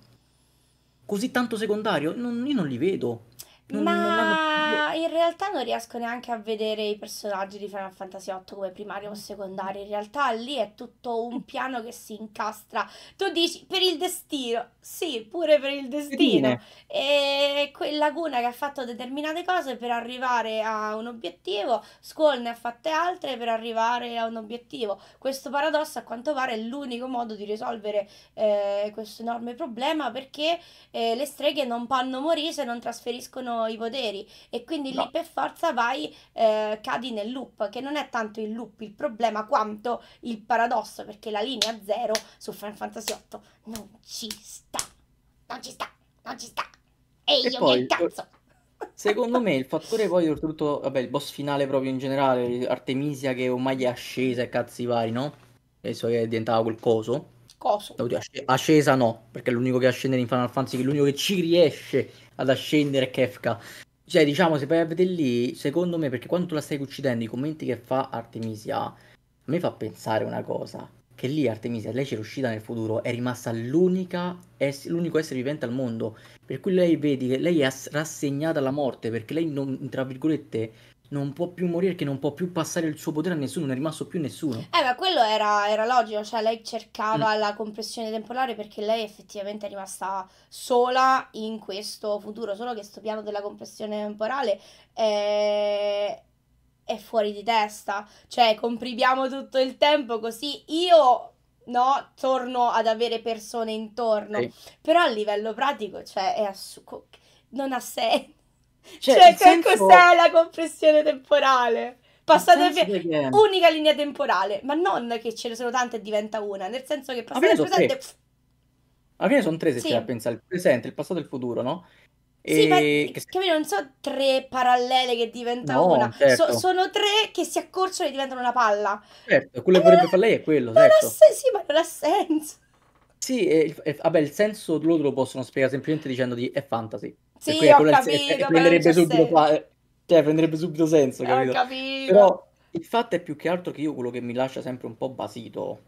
Così tanto secondario? Non, io non li vedo. Non, Ma non in realtà non riesco neanche a vedere i personaggi di Final Fantasy VIII come primario o secondario. In realtà lì è tutto un *laughs* piano che si incastra. Tu dici per il destino, sì, pure per il destino. E quella laguna che ha fatto determinate cose per arrivare a un obiettivo, Squall ne ha fatte altre per arrivare a un obiettivo. Questo paradosso a quanto pare è l'unico modo di risolvere eh, questo enorme problema perché eh, le streghe non panno morire se non trasferiscono i poteri e quindi no. lì per forza vai, eh, cadi nel loop, che non è tanto il loop il problema quanto il paradosso, perché la linea zero su Final Fantasy 8 non ci sta, non ci sta, non ci sta. e io poi, che eh, cazzo! Secondo me il *laughs* fattore poi oltretutto, vabbè, il boss finale proprio in generale, Artemisia che ormai è ascesa e cazzi vari, no? E so che è diventata quel coso Coso. Oddio, ascesa no, perché è l'unico che ascende in Final Fantasy, che l'unico che ci riesce ad ascendere è Kefka. Cioè, diciamo, se vai a vedere lì, secondo me, perché quando tu la stai uccidendo, i commenti che fa Artemisia, a me fa pensare una cosa. Che lì Artemisia, lei c'è riuscita nel futuro, è rimasta l'unica ess- l'unico essere vivente al mondo. Per cui lei vedi che lei è ass- rassegnata alla morte, perché lei non, tra virgolette, non può più morire, che non può più passare il suo potere a nessuno, non è rimasto più nessuno. Eh, ma quello era, era logico, cioè lei cercava mm. la compressione temporale perché lei effettivamente è rimasta sola in questo futuro, solo che sto piano della compressione temporale è, è fuori di testa, cioè comprimiamo tutto il tempo così io no, torno ad avere persone intorno, sì. però a livello pratico, cioè, è assu- non ha senso. Cioè, cioè che senso... cos'è la compressione temporale? Passate via. unica linea temporale, ma non che ce ne sono tante e diventa una, nel senso che passate al presente... Alla fine sono tre se sì. a pensare, il presente, il passato e il futuro, no? E... Sì, ma che... capito, non sono tre parallele che diventa no, una, certo. so, sono tre che si accorciano e diventano una palla. Certo, quello che vorrebbe eh, fare lei è quello, certo. Sen- sì, ma non ha senso. Sì, e, e, vabbè, il senso loro lo possono spiegare semplicemente dicendo di è fantasy. Sì, ho quello, capito. Eh, prenderebbe subito, cioè, prenderebbe subito senso, capito? capito? Però il fatto è più che altro che io quello che mi lascia sempre un po' basito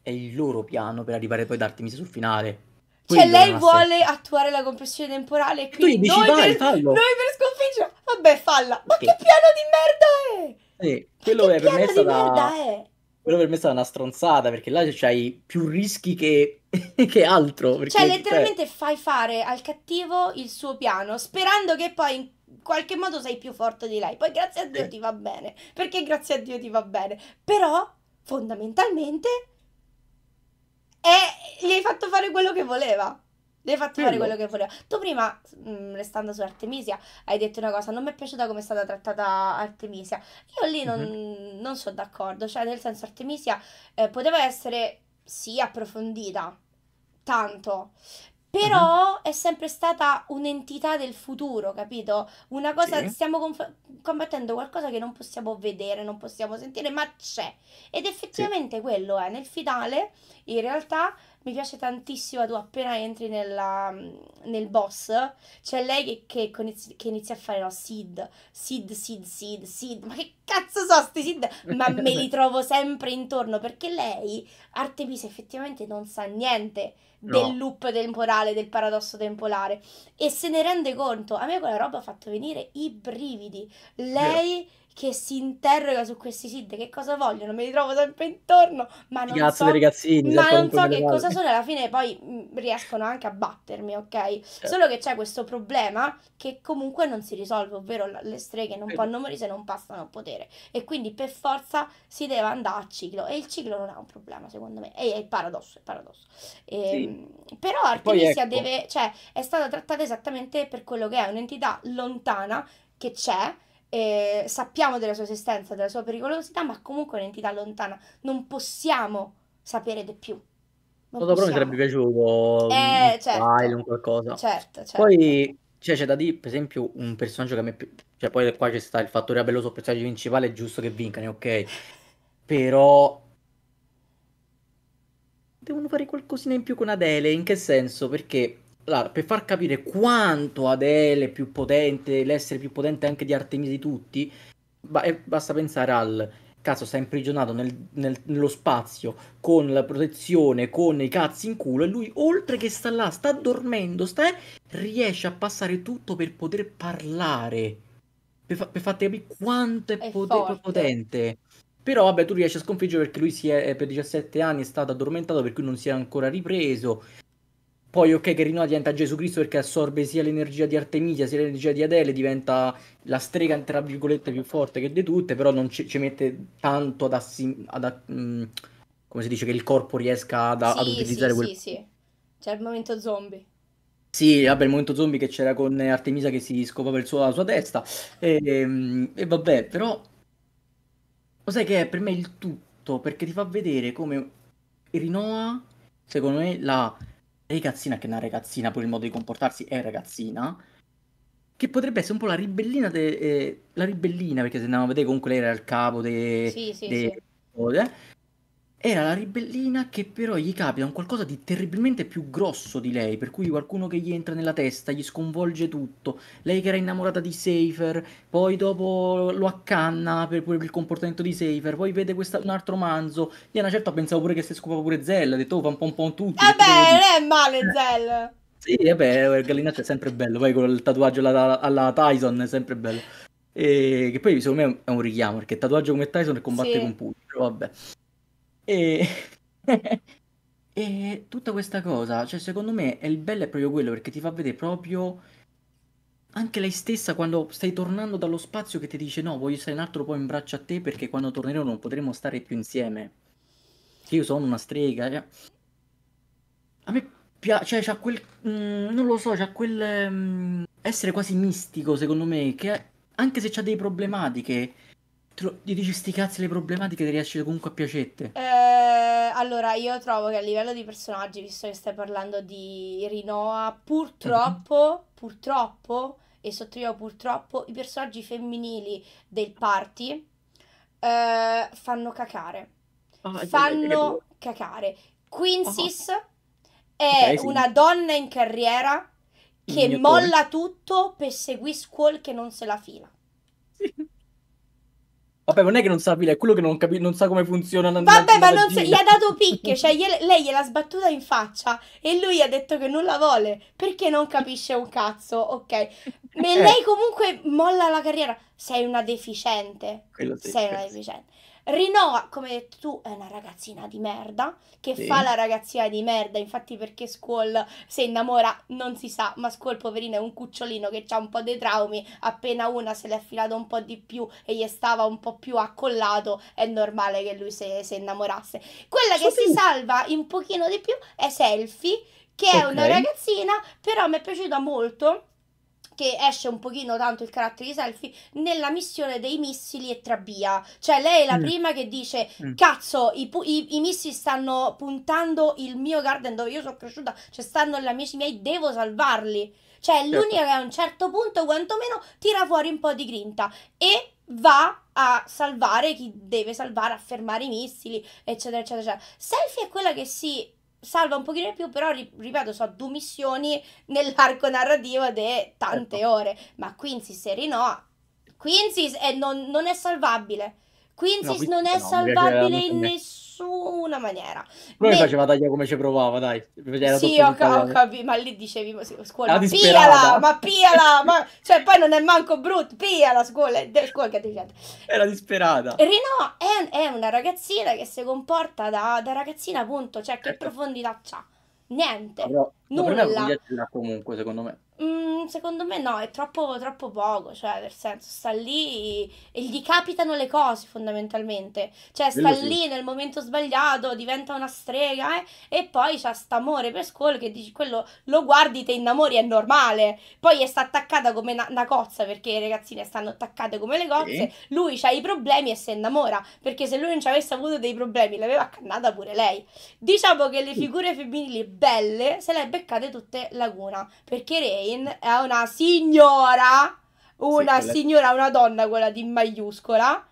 è il loro piano per arrivare poi ad Artemis sul finale. Cioè, quello cioè lei vuole senso. attuare la compressione temporale e quindi dici, noi, vai, per, fallo. noi per sconfiggerla, vabbè falla, ma okay. che piano di merda è? Sì, quello è per me è stata... merda è? quello per me è stata una stronzata perché là c'hai più rischi che, *laughs* che altro. Perché, cioè, cioè letteralmente cioè... fai fare al cattivo il suo piano, sperando che poi in qualche modo sei più forte di lei. Poi grazie a Dio eh. ti va bene, perché grazie a Dio ti va bene. Però, fondamentalmente, è... gli hai fatto fare quello che voleva. Devi fatti fare quello che voleva. Tu prima, mh, mm, restando su Artemisia, hai detto una cosa, non mi è piaciuta come è stata trattata Artemisia. Io lì non, mm-hmm. non sono d'accordo, cioè nel senso Artemisia eh, poteva essere, sì, approfondita, tanto, però uh-huh. è sempre stata un'entità del futuro, capito? Una cosa, sì. stiamo conf- combattendo qualcosa che non possiamo vedere, non possiamo sentire, ma c'è. Ed effettivamente sì. quello è, nel finale, in realtà, mi piace tantissimo tu appena entri nella, mm, nel boss, c'è lei che, che, che, inizia a fare no, Sid, Sid, Sid, Sid, Sid, ma che cazzo so sti Sid? Ma me li trovo sempre intorno perché lei, Artemisa, effettivamente non sa niente del no. loop temporale, del paradosso temporale e se ne rende conto. A me quella roba ha fatto venire i brividi. Lei... Yeah che si interroga su questi SID, che cosa vogliono, mi ritrovo sempre intorno, ma non Cazzo so, ragazzini, ma non so che cosa sono, alla fine poi mm, riescono anche a battermi, ok? Eh. Solo che c'è questo problema che comunque non si risolve, ovvero le streghe non eh. fanno morire se non passano a potere e quindi per forza si deve andare a ciclo e il ciclo non è un problema secondo me, e è il paradosso, è il paradosso. E, ehm, sì. Però Artemisia ecco. deve, cioè è stata trattata esattamente per quello che è, un'entità lontana che c'è eh, sappiamo della sua esistenza, della sua pericolosità, ma comunque è un'entità lontana, non possiamo sapere di più. Non Sotto mi sarebbe piaciuto eh, un certo. un qualcosa. Certo, certo. Poi cioè, c'è da dire, per esempio, un personaggio che a me... Pi- cioè, poi qua c'è sta il fattore belloso, il personaggio principale, è giusto che vincano, ok? *laughs* Però... Devono fare qualcosina in più con Adele, in che senso? Perché allora, per far capire quanto Adele è più potente, l'essere più potente anche di Artemisia di tutti, eh, basta pensare al cazzo sta imprigionato nel, nel, nello spazio con la protezione, con i cazzi in culo e lui oltre che sta là, sta dormendo, sta, eh, riesce a passare tutto per poter parlare. Per, fa- per farti capire quanto è, è poter- potente. Però vabbè tu riesci a sconfiggere perché lui è, eh, per 17 anni è stato addormentato per cui non si è ancora ripreso. Poi ok che Rinoa diventa Gesù Cristo perché assorbe sia l'energia di Artemisia sia l'energia di Adele, diventa la strega tra virgolette più forte che di tutte, però non ci, ci mette tanto ad, assimilare, mm, come si dice che il corpo riesca ad, sì, ad utilizzare sì, quel... Sì, sì, c'è il momento zombie. Sì, vabbè, il momento zombie che c'era con Artemisia che si scopava il suo, la sua testa. E, ehm, e vabbè, però... Lo sai che è per me il tutto, perché ti fa vedere come Rinoa, secondo me, la ragazzina, che è una ragazzina, per il modo di comportarsi è ragazzina, che potrebbe essere un po' la ribellina, de, eh, la ribellina perché se andiamo a vedere comunque lei era il capo de, sì, sì, de, sì. De, era la ribellina che però gli capita un qualcosa di terribilmente più grosso di lei, per cui qualcuno che gli entra nella testa, gli sconvolge tutto. Lei che era innamorata di Safer, poi dopo lo accanna per, pure il comportamento di Safer, poi vede questa, un altro manzo. Io una certa pensavo pure che si scopa pure Zell, ha detto oh, fa un po' un po' tutto. Eh e beh, non è male Zell! Sì, e eh beh, eh, Gallinaccio è sempre bello, poi con il tatuaggio alla, alla Tyson è sempre bello. E, che poi secondo me è un richiamo, perché il tatuaggio come Tyson è combattere sì. con Pugno, vabbè. E... *laughs* e tutta questa cosa, cioè secondo me è il bello è proprio quello perché ti fa vedere proprio anche lei stessa quando stai tornando dallo spazio che ti dice no, voglio stare un altro po' in braccio a te perché quando tornerò non potremo stare più insieme. Io sono una strega. Cioè... A me piace, cioè c'ha quel... Mh, mm, non lo so, c'ha quel... Mh, mm, essere quasi mistico secondo me che anche se c'ha dei problematiche lo, gli dici sti cazzi le problematiche che riesci comunque a piacette. Eh, allora, io trovo che a livello di personaggi, visto che stai parlando di Rinoa, purtroppo, mm-hmm. purtroppo, e sottolineo purtroppo, i personaggi femminili del party eh, fanno cacare. Oh, fanno cacare. Quincy's oh. Ah. è okay, sì. una donna in carriera che molla cuore. tutto per seguire Squall che non se la fila. Vabbè, non è che non sa è quello che non, capi- non sa come funziona. Vabbè, ma non se- gli ha dato picche, cioè gliela- lei gliel'ha sbattuta in faccia e lui ha detto che non la vuole perché non capisce un cazzo, ok. Ma eh. lei comunque molla la carriera. Sei una deficiente. Sei una deficiente. Rinoa, come hai detto tu, è una ragazzina di merda, che sì. fa la ragazzina di merda, infatti perché Squall si innamora non si sa, ma Squall poverino è un cucciolino che ha un po' dei traumi, appena una se l'è affilata un po' di più e gli stava un po' più accollato, è normale che lui se, se innamorasse. Quella che si salva un pochino di più è Selfie, che okay. è una ragazzina, però mi è piaciuta molto che esce un pochino tanto il carattere di selfie nella missione dei missili e Trabia. Cioè, lei è la mm. prima che dice: mm. Cazzo, i, i, i, missili stanno puntando il mio garden dove io sono cresciuta, cioè stanno gli amici miei, devo salvarli. Cioè, certo. l'unica che a un certo punto, quantomeno, tira fuori un po' di grinta e va a salvare chi deve salvare, a fermare i missili, eccetera, eccetera, eccetera. Selfie è quella che si salva un pochino di più, però ripeto, so due missioni *laughs* nell'arco narrativo di tante certo. ore. Ma Quincy Seri no. Quincy non, non, è salvabile. Quincy no, non è no, salvabile in nessun nessuna maniera. Lui ne... faceva taglia come ci provava, dai. Era sì, ho, ho capito, ma lì dicevi, scuola, piala, ma piala, ma... cioè poi non è manco brutto, piala, scuola, scuola che dicendo. Era disperata. Rino è, è, una ragazzina che si comporta da, da ragazzina, appunto, cioè che certo. profondità c'ha. Niente, Però, nulla. comunque, secondo me. Mm, secondo me no, è troppo, troppo poco, cioè nel senso sta lì e gli capitano le cose fondamentalmente, cioè sta Quello lì sì. nel momento sbagliato, diventa una strega eh, e poi c'ha st'amore per scuola che dici quello lo guardi, te innamori, è normale, poi è sta attaccata come una, una cozza perché le ragazzine stanno attaccate come le cozze, sì. lui ha i problemi e si innamora perché se lui non ci avesse avuto dei problemi l'aveva accannata pure lei. Diciamo che le figure femminili belle se le è beccate tutte laguna perché Ray Lane è una signora, una sì, signora, una donna, quella di maiuscola,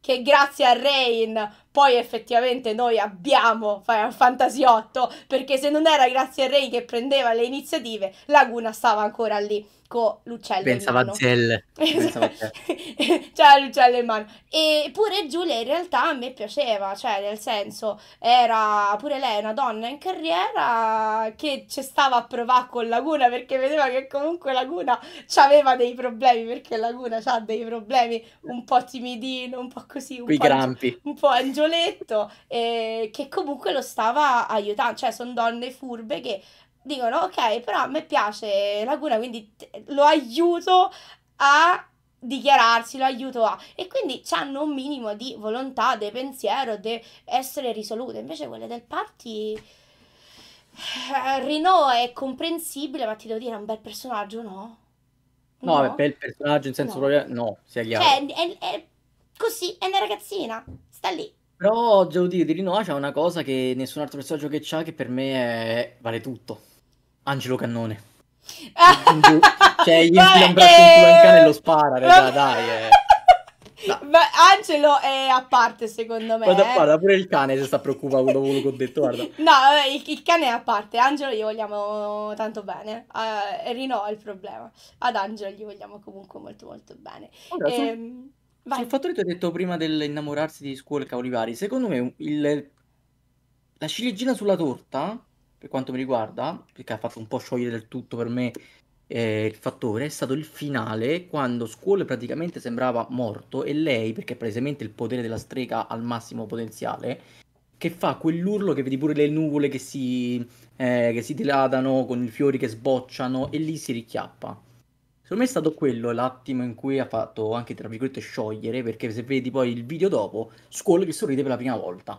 che grazie a Rain poi effettivamente noi abbiamo Final Fantasy 8 perché se non era grazie a Rain che prendeva le iniziative Laguna stava ancora lì con l'uccello Pensava in mano. Zelle. a te. cioè l'uccello in mano. Eppure Giulia in realtà a me piaceva, cioè nel senso era pure lei una donna in carriera che ci stava a provare con Laguna perché vedeva che comunque Laguna aveva dei problemi, perché Laguna ha dei problemi un po' timidino, un po' così, un, Qui po, angio- un po' angioletto, e che comunque lo stava aiutando, cioè sono donne furbe che dicono ok, però a me piace Laguna, quindi lo aiuto a dichiararsi, lo aiuto a... E quindi hanno un minimo di volontà, di pensiero, di essere risolute. Invece quelle del party... Eh, Rino è comprensibile, ma ti devo dire, è un bel personaggio, no? No, no. è bel personaggio in senso no. proprio... No, sia chiaro. Cioè, è, è così, è una ragazzina, sta lì. Però devo dire, di Rinoa c'è una cosa che nessun altro personaggio che c'ha che per me è... vale tutto. Angelo Cannone. Ah. cioè, gli infila *laughs* un braccio in culo in cane e lo spara, regà, dai. Eh. No. Angelo è a parte, secondo me. Guarda, eh. guarda pure il cane se sta preoccupando dopo quello che ho detto. Guarda. *laughs* No, eh, il, il, cane è a parte. Angelo gli vogliamo tanto bene. Uh, Rino è il problema. Ad Angelo gli vogliamo comunque molto, molto bene. Allora, ehm, sul, sul fatto che tu hai detto prima dell'innamorarsi di scuole cavoli vari, secondo me il, la ciliegina sulla torta per quanto mi riguarda, che ha fatto un po' sciogliere del tutto per me eh, il fattore, è stato il finale quando Squall praticamente sembrava morto e lei, perché è palesemente il potere della strega al massimo potenziale, che fa quell'urlo che vedi pure le nuvole che si, eh, che si dilatano con i fiori che sbocciano e lì si richiappa. Secondo me è stato quello l'attimo in cui ha fatto anche tra virgolette sciogliere, perché se vedi poi il video dopo, Squall che sorride per la prima volta. *laughs*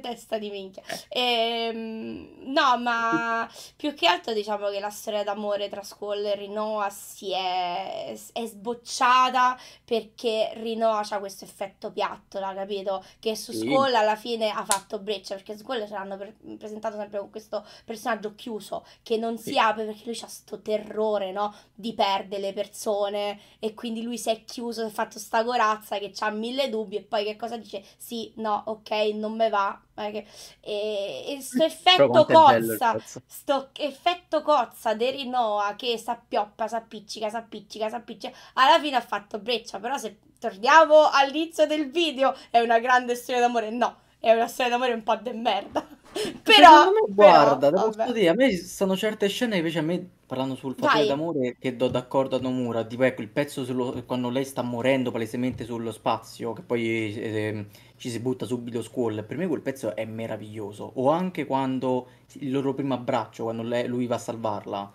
Testa di minchia. Eh. Ehm, no, ma più che altro diciamo che la storia d'amore tra Squall e Rinoa si è, è sbocciata perché Rinoa ha questo effetto piattola, capito? Che su sì. Squall alla fine ha fatto breccia, perché Squall ce l'hanno pre- presentato sempre con questo personaggio chiuso, che non sì. si apre perché lui ha questo terrore, no? Di perde le persone e quindi lui si è chiuso, si è fatto sta corazza che ha mille dubbi e poi che cosa dice? Sì, no, ok, non me va. Eh, e, questo *laughs* effetto cozza, sto effetto cozza di Rinoa che s'appioppa, s'appiccica, s'appiccica, s'appiccica, alla fine ha fatto breccia, però se torniamo all'inizio del video è una grande storia d'amore, no, è una storia d'amore un po' de merda. Cioè, però, me, guarda, però, devo dire, a me sono certe scene che invece a me parlando sul fattore d'amore che do d'accordo a Nomura, tipo ecco il pezzo sullo, quando lei sta morendo palesemente sullo spazio, che poi eh, ci si butta subito Squall, per me quel pezzo è meraviglioso, o anche quando il loro primo abbraccio, quando lei, lui va a salvarla,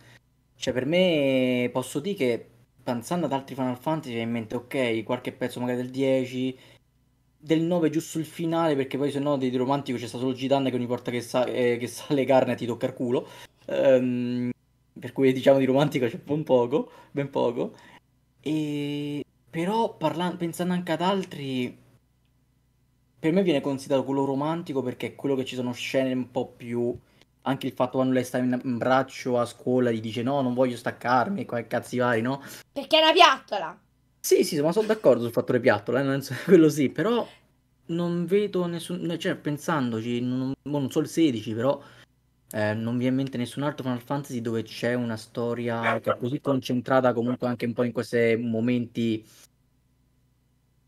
cioè per me posso dire che pensando ad altri Final Fantasy mi in mente ok, qualche pezzo magari del 10 del 9 giusto il finale perché poi se no di romantico c'è stato il Gidan che ogni volta che, sa, eh, che sale carne ti tocca il culo ehm, per cui diciamo di romantico c'è ben poco ben poco e però parla- pensando anche ad altri per me viene considerato quello romantico perché è quello che ci sono scene un po' più anche il fatto quando lei sta in, braccio a scuola gli dice no non voglio staccarmi qua cazzi vari no perché è una piattola sì, sì, ma sono d'accordo sul fattore piatto, eh, non so, *laughs* quello sì, però non vedo nessun... cioè, pensandoci, non, boh, non so il 16, però eh, non mi è in mente nessun altro Final Fantasy dove c'è una storia così concentrata comunque anche un po' in questi momenti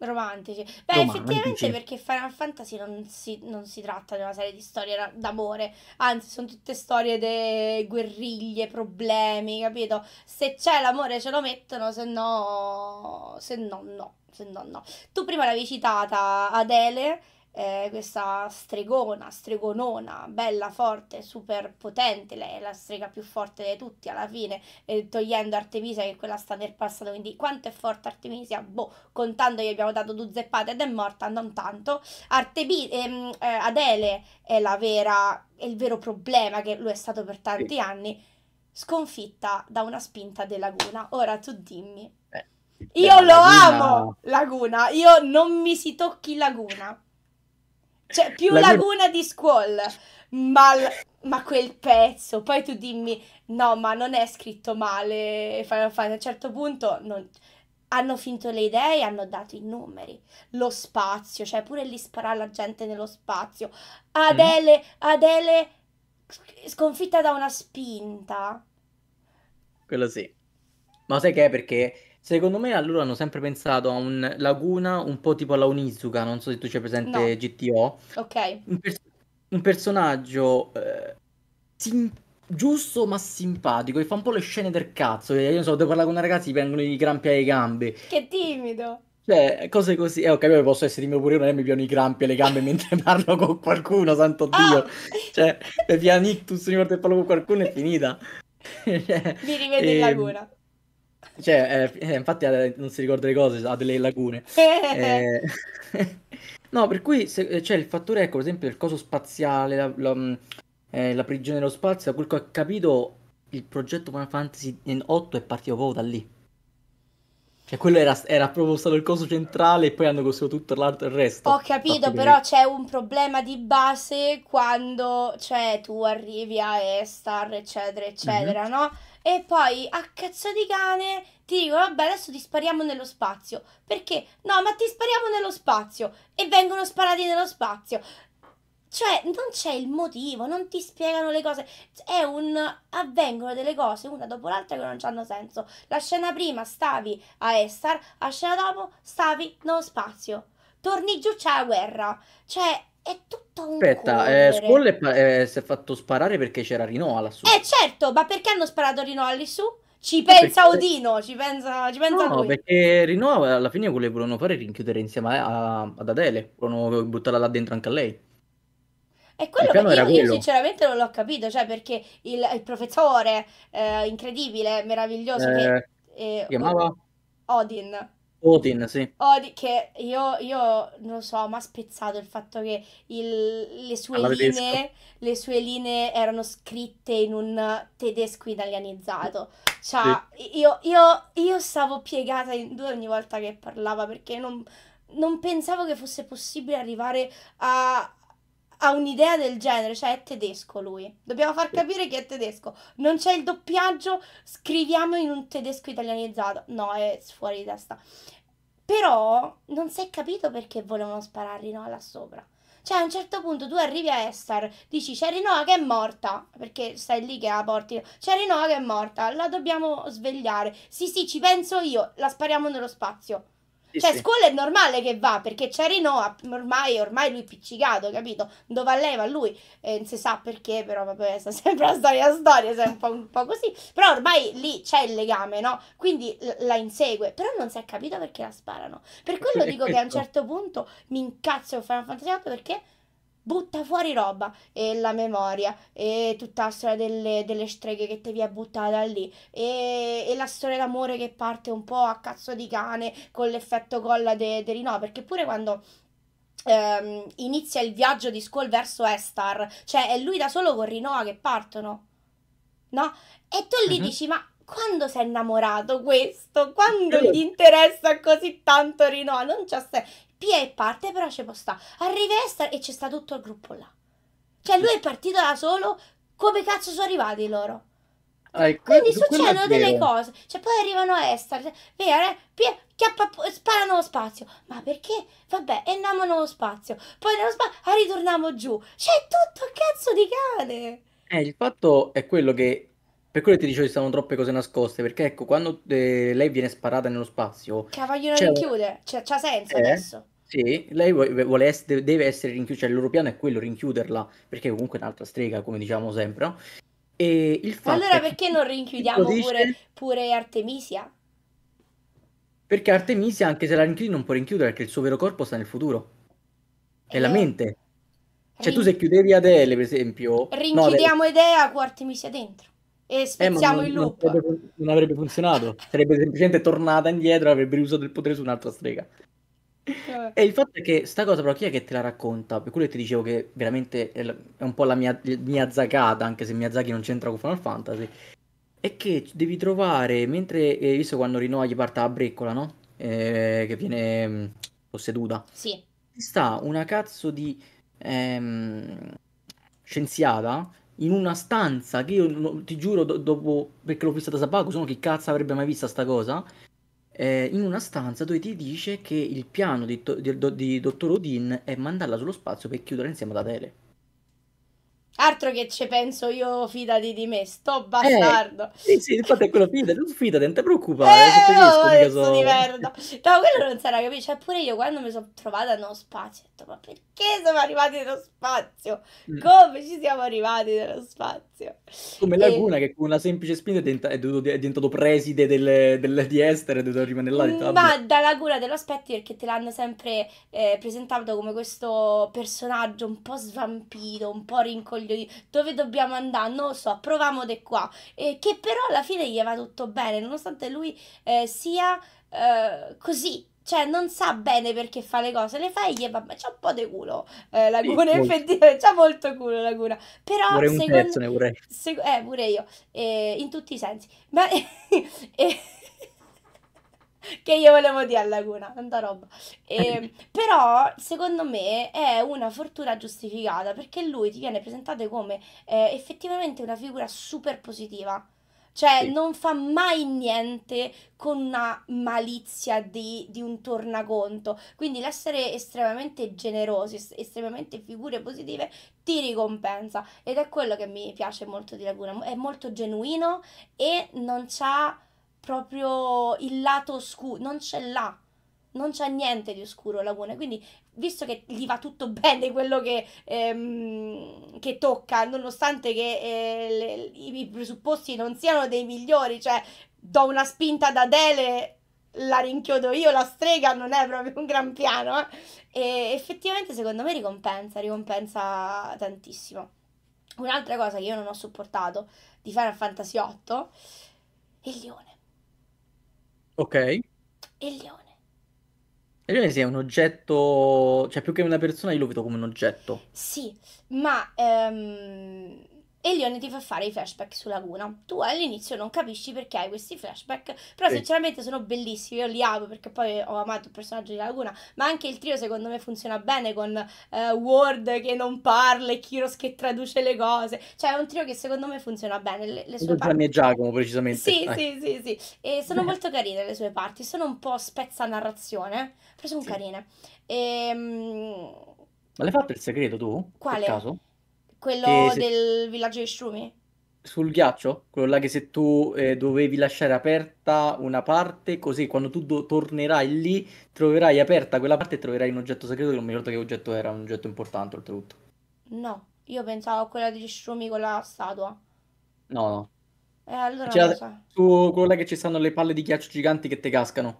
romantici. Beh, romantici. effettivamente perché Final Fantasy non si, non si, tratta di una serie di storie d'amore, anzi sono tutte storie di guerriglie, problemi, capito? Se c'è l'amore ce lo mettono, se no, se no no, se no no. Tu prima l'avevi citata Adele eh, questa stregona, stregonona, bella, forte, super potente, lei è la strega più forte di tutti alla fine, eh, togliendo Artemisia che quella sta nel passato, quindi quanto è forte Artemisia? Boh, contando gli abbiamo dato due zeppate ed è morta, non tanto. Artebi- ehm, eh, Adele è la vera, è il vero problema che lo è stato per tanti sì. anni, sconfitta da una spinta della Laguna. Ora tu dimmi. Eh, io lo Laguna. amo Laguna, io non mi si tocchi Laguna. Cioè, più la laguna di Squall. Ma, ma, quel pezzo, poi tu dimmi, no, ma non è scritto male. Final Fantasy. A un certo punto non... hanno finto le idee, hanno dato i numeri, lo spazio, cioè pure lì sparare la gente nello spazio. Adele, mm. Adele sconfitta da una spinta. Quello sì. Ma sai che è perché Secondo me allora hanno sempre pensato a un Laguna un po' tipo alla Onizuka, non so se tu c'è presente no. GTO. Ok. Un, pers- un personaggio eh, sim- giusto ma simpatico e fa un po' le scene del cazzo. Io non so, devo parlare con una ragazza, gli vengono i crampi alle gambe. Che timido! Cioè, cose così. Eh, ok, io posso essere timido pure io, non è mi piano i crampi alle gambe *laughs* mentre parlo con qualcuno, santo ah. Dio. Cioè, mi piano ictus ogni volta che parlo con qualcuno è finita. *laughs* Cioè, mi rivedi e... in ehm, laguna. Cioè, eh, eh infatti eh, non si ricorda le cose, ha delle lacune. *laughs* eh... eh *laughs* no, per cui c'è cioè, il fattore, ecco, per esempio, il coso spaziale, la, la, mm, la prigione dello spazio, da quel che ho capito, il progetto Final Fantasy 8 è partito proprio da lì. Cioè, quello era, era proprio stato il coso centrale e poi hanno costruito tutto l'altro, il resto. Ho capito, però c'è un problema di base quando, cioè, tu arrivi a Estar, eccetera, eccetera, mm-hmm. no? E poi a cazzo di cane ti dico vabbè adesso ti spariamo nello spazio. Perché? No, ma ti spariamo nello spazio e vengono sparati nello spazio. Cioè, non c'è il motivo, non ti spiegano le cose. È un. avvengono delle cose una dopo l'altra che non hanno senso. La scena prima stavi a Estar, la scena dopo stavi nello spazio. Torni giù, c'è la guerra. Cioè, è tutto un Aspetta, eh, Squall pa- eh, si è fatto sparare perché c'era Rinoa lassù. Eh certo, ma perché hanno sparato Rinoa lassù? Ci pensa perché... Odino, ci pensa, ci pensa no, lui. perché Rinoa alla fine volevano fare rinchiudere insieme a, eh, a, ad Adele, volevano buttarla là dentro anche a lei. E quello che io, quello. io, sinceramente non l'ho capito, cioè perché il, il professore eh, incredibile, meraviglioso eh, che eh, chiamava Odin. Odin, sì. Odin, oh, che io, io non lo so, ma ha spezzato il fatto che il, le, sue linee, le, sue linee, erano scritte in un tedesco italianizzato. Cioè, sì. io, io, io, stavo piegata in due ogni volta che parlava perché non, non pensavo che fosse possibile arrivare a, ha un'idea del genere, cioè è tedesco lui. Dobbiamo far capire che è tedesco. Non c'è il doppiaggio, scriviamo in un tedesco italianizzato. No, è fuori di testa. Però non si è capito perché volevano sparare Rinoa là sopra. Cioè, a un certo punto tu arrivi a Esther, dici c'è Rinoa che è morta, perché stai lì che la porti. C'è Rinoa che è morta, la dobbiamo svegliare. Sì, sì, ci penso io, la spariamo nello spazio. Sì, cioè, sì. scuola è normale che va, perché Cherry ormai, ormai lui è piccicato, capito? Dove va lei va lui, eh, non si sa perché, però vabbè, è sempre la storia, storia, è un po', un po' così. Però ormai lì c'è il legame, no? Quindi la insegue, però non si è capito perché la sparano. Per quello dico che a un certo punto mi incazzo con Final Fantasy VIII perché butta fuori roba e la memoria e tutta la storia delle, delle streghe che ti vi è buttata lì e, e, la storia d'amore che parte un po' a cazzo di cane con l'effetto colla di de rinnovi perché pure quando ehm, inizia il viaggio di Squall verso Estar cioè è lui da solo con Rinoa che partono no? e tu lì uh-huh. Mhm. dici ma quando si è innamorato questo? Quando gli interessa così tanto Rinoa? Non c'è se... Pia è parte, però ci può sta. Arriva Esther e c'è sta tutto il gruppo là. Cioè, lui è partito da solo. Come cazzo sono arrivati loro? Ah, que- Quindi succedono delle cose. Cioè, poi arrivano a Estar, vero? Eh? Pia, chiappa, sparano lo spazio. Ma perché? Vabbè, e andiamo nello spazio. Poi nello spazio, ah, ritorniamo giù. Cioè, tutto a cazzo di cane. Eh, il fatto è quello che. Per quello che ti dicevo ci sono troppe cose nascoste, perché ecco, quando eh, lei viene sparata nello spazio... Che la vogliono cioè... richiudere, cioè, c'ha senso eh? adesso. Sì, lei vuole ess- deve essere rinchiusa, cioè il loro piano è quello, rinchiuderla, perché comunque è un'altra strega, come diciamo sempre. E il fatto allora perché non rinchiudiamo dice... pure, pure Artemisia? Perché Artemisia, anche se la rinchiudi, non può rinchiudere, perché il suo vero corpo sta nel futuro. È eh, la mente. Cioè, rin... tu se chiudevi Adele, per esempio... Rinchiudiamo no, Idea con Artemisia dentro. E eh, spezziamo eh, non, il loop. Non avrebbe, funzionato. Sarebbe semplicemente tornata indietro, e avrebbe usato il potere su un'altra strega. Eh. E il fatto è che sta cosa però chi è che te la racconta? Per quello che ti dicevo che veramente è un po' la mia, mia zagata, anche se Miyazaki non c'entra con Final Fantasy, è che devi trovare, mentre, eh, visto quando Rinoa gli parte la breccola, no? Eh, che viene mm, posseduta. Sì. Sta una cazzo di ehm, scienziata in una stanza che io no, ti giuro do- dopo perché l'ho vista da Sabaco, sono chi cazzo avrebbe mai vista sta cosa eh, in una stanza dove ti dice che il piano di, di, di Dottor Odin è mandarla sullo spazio per chiudere insieme ad Adele. Altro che ci penso io, fidati di me, sto eh, bastardo. Eh, sì, sì, infatti è quello, fidati, tu fidati, non ti preoccupare. Eh, oh, adesso di merda. *laughs* No, quello non sarà capito, cioè pure io quando mi sono trovata nello spazio, ho detto, ma perché siamo arrivati nello spazio? Mm. Come ci siamo arrivati nello spazio? Come e... Laguna che con una semplice spinta è, diventa, è, diventato preside delle, delle, di Esther, è dovuto rimanere là. Detto, mm, ma da Laguna te lo aspetti perché te l'hanno sempre eh, presentato come questo personaggio un po' svampito, un po' rincoglionito voglio io, dove dobbiamo andare, non lo so, proviamo di qua. Eh, che però alla fine gli va tutto bene, nonostante lui eh, sia eh, così. Cioè, non sa bene perché fa le cose, le fa e gli va bene. C'ha un po' di culo, eh, Laguna, sì, effettivamente. C'ha molto culo, Laguna. Però, vorrei secondo... pezzo, ne vorrei. Sec... eh, pure io. Eh, in tutti i sensi. Ma... *laughs* *laughs* che io volevo dire a Laguna, tanta roba. E, ehm, *laughs* però, secondo me, è una fortuna giustificata perché lui ti viene presentato come eh, effettivamente una figura super positiva. Cioè, sì. non fa mai niente con una malizia di, di un tornaconto. Quindi l'essere estremamente generosi, estremamente figure positive, ti ricompensa. Ed è quello che mi piace molto di Laguna. È molto genuino e non c'ha proprio il lato oscuro, non c'è là, non c'è niente di oscuro Laguna, quindi visto che gli va tutto *laughs* bene quello che, ehm, che tocca, nonostante che eh, le, i presupposti non siano dei migliori, cioè do una spinta da Dele la rinchiodo io, la strega non è proprio un gran piano. Eh? E effettivamente, secondo me, ricompensa, ricompensa tantissimo. Un'altra cosa che io non ho sopportato di Final Fantasy 8 è il leone. Ok. Il leone. Il leone sì, è un oggetto, cioè più che una persona io lo vedo come un oggetto. Sì, ma ehm, e Leone ti fa fare i flashback su Laguna. Tu all'inizio non capisci perché hai questi flashback, però sì. sinceramente sono bellissimi, io li amo perché poi ho amato il personaggio di Laguna, ma anche il trio secondo me funziona bene con uh, Ward che non parla e Kiros che traduce le cose, cioè è un trio che secondo me funziona bene. Le, le sue parti... e Giacomo precisamente. Sì, eh. sì, sì, sì, e sono *laughs* molto carine le sue parti, sono un po' spezza narrazione, eh, però sono sì. carine. E... Ehm, ma l'hai fatto il segreto tu? Quale? Per caso? Quello se... del villaggio di strumi? Sul ghiaccio? Quello là che se tu eh, dovevi lasciare aperta una parte, così quando tu do- tornerai lì, troverai aperta quella parte e troverai un oggetto segreto che non mi ricordo che oggetto era, un oggetto importante oltretutto. No, io pensavo a quella degli strumi con la statua. No, no. Eh, allora c'è so. su quella che ci stanno le palle di ghiaccio giganti che te cascano.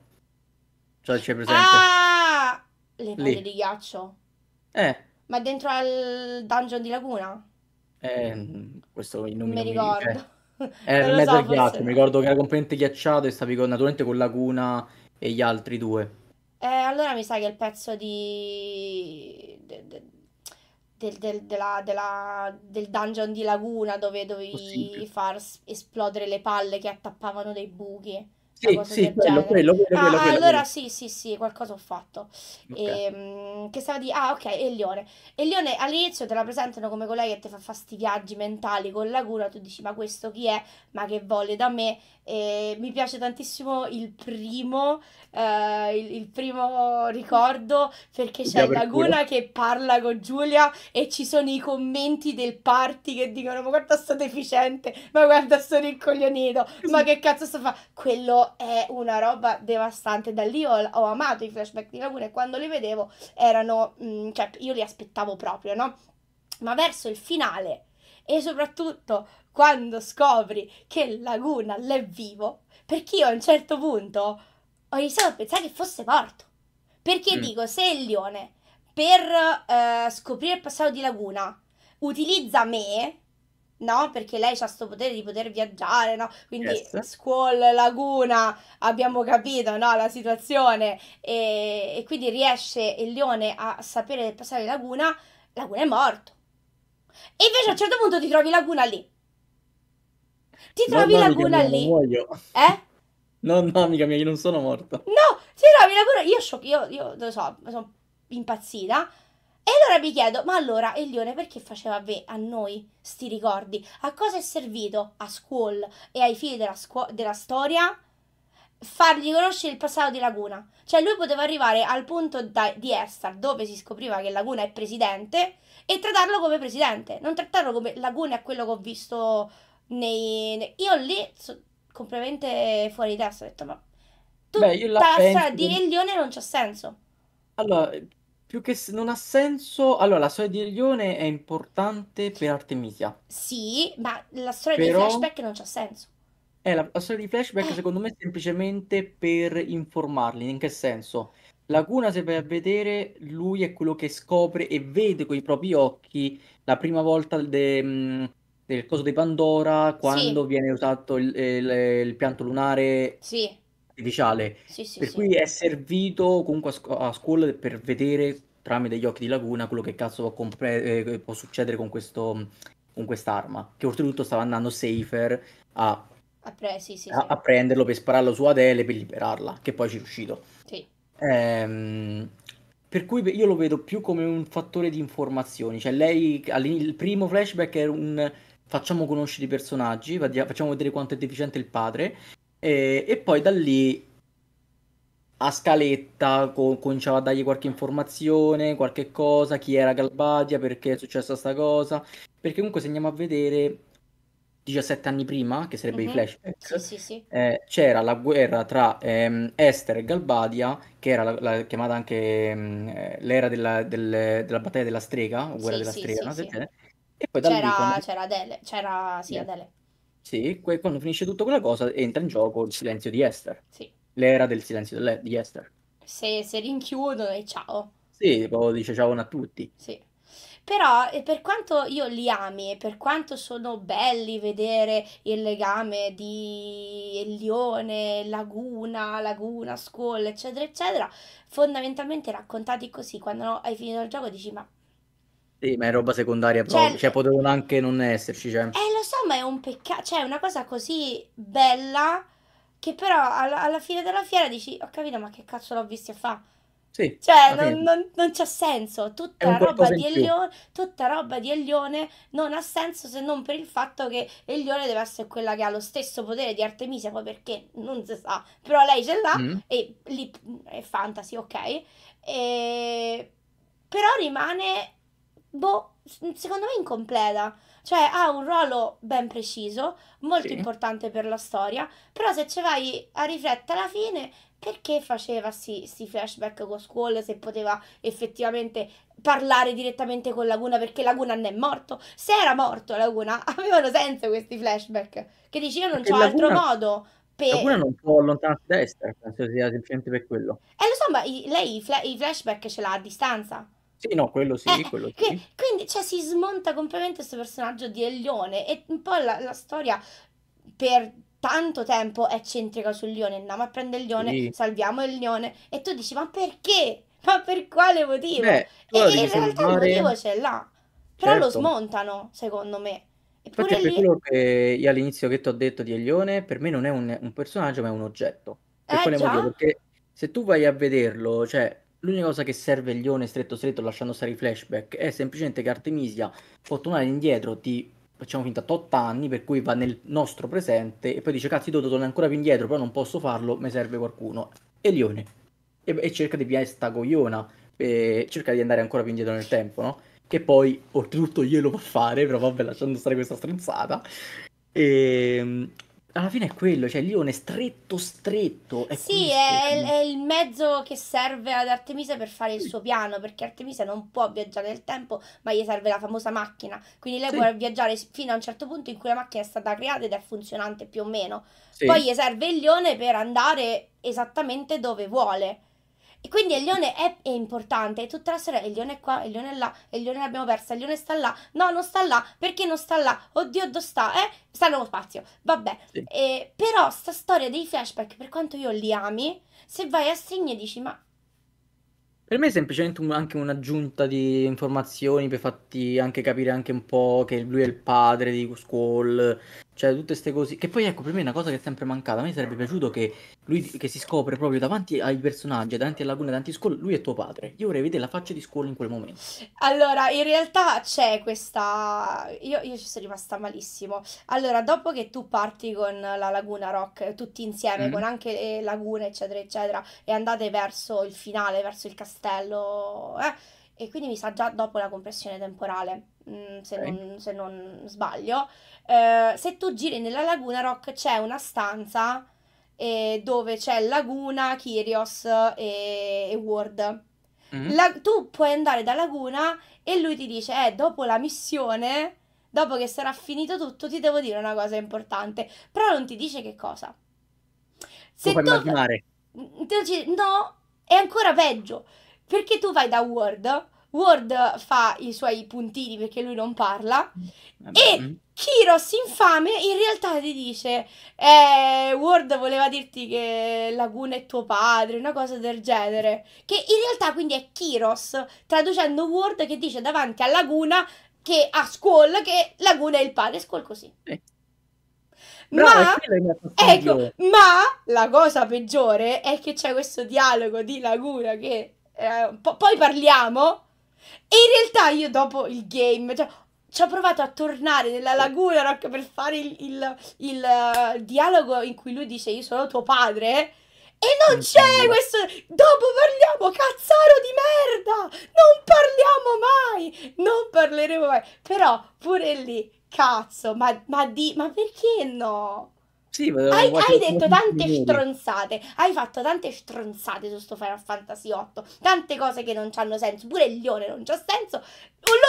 Cioè, c'è presente. Ah! Le palle lì. di ghiaccio. Eh. Ma dentro al dungeon di Laguna? Eh, questo i nomi non mi ricordo. Era in mezzo so, ghiaccio, forse... mi ricordo che era completamente ghiacciato e stavi con, naturalmente con Laguna e gli altri due. Eh, allora mi sa che il pezzo di... De, de, del, del, della, della, del dungeon di Laguna dove dovevi far esplodere le palle che attappavano dei buchi sì, sì, quello, quello, quello, ah, ah, allora sì, sì, sì, qualcosa ho fatto. Okay. E, ehm, che stava di... Ah, ok, Elione. Elione all'inizio te la presentano come colei che ti fa fasti viaggi mentali con la cura, tu dici ma questo chi è? Ma che vuole da me? E mi piace tantissimo il primo, eh, il, il, primo ricordo perché c'è Laguna che parla con Giulia e ci sono i commenti del party che dicono ma guarda sto deficiente, ma guarda sto rincoglionito, ma che cazzo sto fa? Quello è una roba devastante. Da lì ho, ho amato i flashback di Laguna e quando li vedevo erano, mh, mm, cioè io li aspettavo proprio, no? Ma verso il finale e soprattutto quando scopri che Laguna l'è vivo, perché io a un certo punto ho iniziato a pensare che fosse morto. Perché mm. dico, se il lione per eh, scoprire il passato di Laguna utilizza me, no? Perché lei ha questo potere di poter viaggiare, no? Quindi yes. Squall, Laguna, abbiamo capito, no? La situazione e, e quindi riesce il leone a sapere del passare Laguna, Laguna è morto. E invece a un certo punto ti trovi Laguna lì. Ti trovi no, no, Laguna mia, lì. Muoio. Eh? No, no, amica mia, io non sono morta. No, ti trovi Laguna... Io, sciocco, io, io lo so, sono impazzita e allora mi chiedo, ma allora il Lione perché faceva ve, a noi sti ricordi? A cosa è servito a Squall e ai figli della, scu- della storia fargli conoscere il passato di Laguna? Cioè lui poteva arrivare al punto da- di Estar dove si scopriva che Laguna è presidente e trattarlo come presidente, non trattarlo come Laguna è quello che ho visto nei... nei... Io lì, so, completamente fuori di testa, ho detto ma... Tutta Beh, la, la strada di Lione non c'ha senso. Allora, più che s- non ha senso. Allora, la storia di Rione è importante per Artemisia. Sì, ma la storia dei Però flashback non c'ha senso. è eh, la, la storia di flashback, Eh, secondo me, semplicemente per informarli. In che senso? Laguna, se vai a vedere, lui è quello che scopre e vede con i propri occhi la prima volta de- mm, del coso di Pandora, sì, quando viene usato il, eh, il- il pianto lunare sì, artificiale, sì, sì, per sì. cui è servito comunque a, scu- a, scuola per vedere tramite gli occhi di Laguna quello che cazzo può, compre- eh, può succedere con, questo, con quest'arma, che oltretutto stava andando safer a, a, pre- a, a prenderlo per spararlo su Adele per liberarla, che poi ci è riuscito. Ehm, per cui io lo vedo più come un fattore di informazioni, cioè lei, il primo flashback era un facciamo conoscere i personaggi, facciamo vedere quanto è deficiente il padre. E, e poi da lì a scaletta co- cominciava a dargli qualche informazione, qualche cosa, chi era Galbadia, perché è successa sta cosa. Perché comunque se andiamo a vedere 17 anni prima, che sarebbe mm-hmm. i mhm. flashback, sì, sì, sì. Eh, c'era la guerra tra ehm, Esther e Galbadia, che era la, la, chiamata anche ehm, eh, l'era della, del, della, battaglia della strega, o guerra della strega, no? E poi da c'era, lì, quando... c'era Adele, c'era sì, Adele. Sì, que- quando finisce tutta quella cosa entra in gioco il silenzio di Esther. Sì. L'era del silenzio di Esther. Se, se rinchiudono e ciao. Sì, poi dice ciao a tutti. Sì. Però per quanto io li ami e per quanto sono belli vedere il legame di Lione, Laguna, Laguna, Skull, eccetera, eccetera, fondamentalmente raccontati così, quando hai finito il gioco dici ma sì, ma è roba secondaria cioè, proprio, cioè, cioè potevano anche non esserci, cioè. Eh, lo so, ma è un peccato, cioè è una cosa così bella che però alla, alla fine della fiera dici, ho capito, ma che cazzo l'ho visto a fa'? Sì, cioè, non, non, non c'ha senso. Tutta roba, di Elione, tutta roba di Elione non ha senso se non per il fatto che Elione deve essere quella che ha lo stesso potere di Artemisia, poi perché non si sa, però lei ce l'ha mm. e lì è fantasy, ok? E... Però rimane boh, secondo me incompleta. Cioè ha un ruolo ben preciso, molto sì. importante per la storia, però se ci vai a riflettere alla fine, perché faceva questi flashback con Squall se poteva effettivamente parlare direttamente con Laguna perché Laguna non è morto? Se era morto Laguna, *laughs* avevano senso questi flashback. Che dici io non ho Laguna... altro modo per... Qualcuno non può allontanarsi da destra, penso sia semplicemente per quello. E eh, lo so, ma i, lei i, fla- i flashback ce l'ha a distanza. Sì, no, quello sì, eh, quello sì. Che, quindi cioè, si smonta completamente questo personaggio di Elione e un po' la, la storia per tanto tempo è centrica sul Lione, andiamo a prendere il Lione, sì. salviamo il Lione e tu dici ma perché? Ma per quale motivo? Beh, e in realtà salvare... il motivo c'è là. però certo. lo smontano secondo me. Eppure Infatti per lì... quello che io all'inizio che ti ho detto di Elione, per me non è un, un personaggio ma è un oggetto. Per eh, quale motivo? Perché se tu vai a vederlo, cioè l'unica cosa che serve Lione stretto stretto lasciando stare i flashback è semplicemente che Artemisia può tornare indietro di facciamo finta 8 anni per cui va nel nostro presente e poi dice cazzo io Dodo torna ancora più indietro però non posso farlo mi serve qualcuno e Lione e, e cerca di pigliare sta cogliona e cerca di andare ancora più indietro nel tempo no? che poi oltretutto glielo fa fare però vabbè lasciando stare questa stronzata e ehm, alla fine è quello, cioè Lione stretto stretto. È sì, è, è, il mezzo che serve ad Artemisa per fare il suo piano, perché Artemisa non può viaggiare nel tempo, ma gli serve la famosa macchina. Quindi lei sì. può viaggiare fino a un certo punto in cui la macchina è stata creata ed è funzionante più o meno. Sì. Poi gli serve il Lione per andare esattamente dove vuole. E quindi Elione è, è importante, è tutta la storia, il leone è qua, il leone è là, il leone l'abbiamo persa, leone sta là, no non sta là, perché non sta là, oddio dove sta, eh? Sta nello spazio, vabbè. Sì. Eh, però sta storia dei flashback, per quanto io li ami, se vai a stringhe dici ma per me è semplicemente un, anche un'aggiunta di informazioni per farti anche capire anche un po' che lui è il padre di Squall, cioè, tutte queste cose. Che poi, ecco, per me è una cosa che è sempre mancata. A me sarebbe piaciuto che lui, che si scopre proprio davanti ai personaggi, davanti alla laguna, davanti a scuola, lui è tuo padre. Io vorrei vedere la faccia di scuola in quel momento. Allora, in realtà c'è questa. Io, io ci sono rimasta malissimo. Allora, dopo che tu parti con la Laguna Rock, tutti insieme, mm. con anche Laguna, eccetera, eccetera, e andate verso il finale, verso il castello, eh, e quindi mi sa già dopo la compressione temporale Mm, se, okay. non, se, non, sbaglio. Eh, se tu giri nella laguna rock c'è una stanza eh, dove c'è Laguna, Kyrios e, e Ward. Mm-hmm. La, tu puoi andare da Laguna e lui ti dice, eh, dopo la missione, dopo che sarà finito tutto, ti devo dire una cosa importante. Però non ti dice che cosa. Se tu... Immaginare. Mm, no, è ancora peggio. Perché tu vai da Ward Ward fa i suoi puntini perché lui non parla eh e mm. Kiros infame in realtà ti dice eh, Ward voleva dirti che Laguna è tuo padre, una cosa del genere. Che in realtà quindi è Kiros traducendo Ward che dice davanti a Laguna che a Squall che Laguna è il padre, Squall così. Eh. Ma, ecco, ma la cosa peggiore è che c'è questo dialogo di Laguna che eh, po- poi parliamo e in realtà io dopo il game, cioè, ci ho provato a tornare nella laguna Rock per fare il, il, il, il eh, dialogo in cui lui dice io sono tuo padre. E non c'è questo. Dopo parliamo, cazzaro di merda! Non parliamo mai! Non parleremo mai. Però pure lì, cazzo, ma, ma, di, ma perché no? Sì, hai, hai detto tante minuti. stronzate, hai fatto tante stronzate su sto Final Fantasy 8, tante cose che non hanno senso, pure il leone non c'ha senso.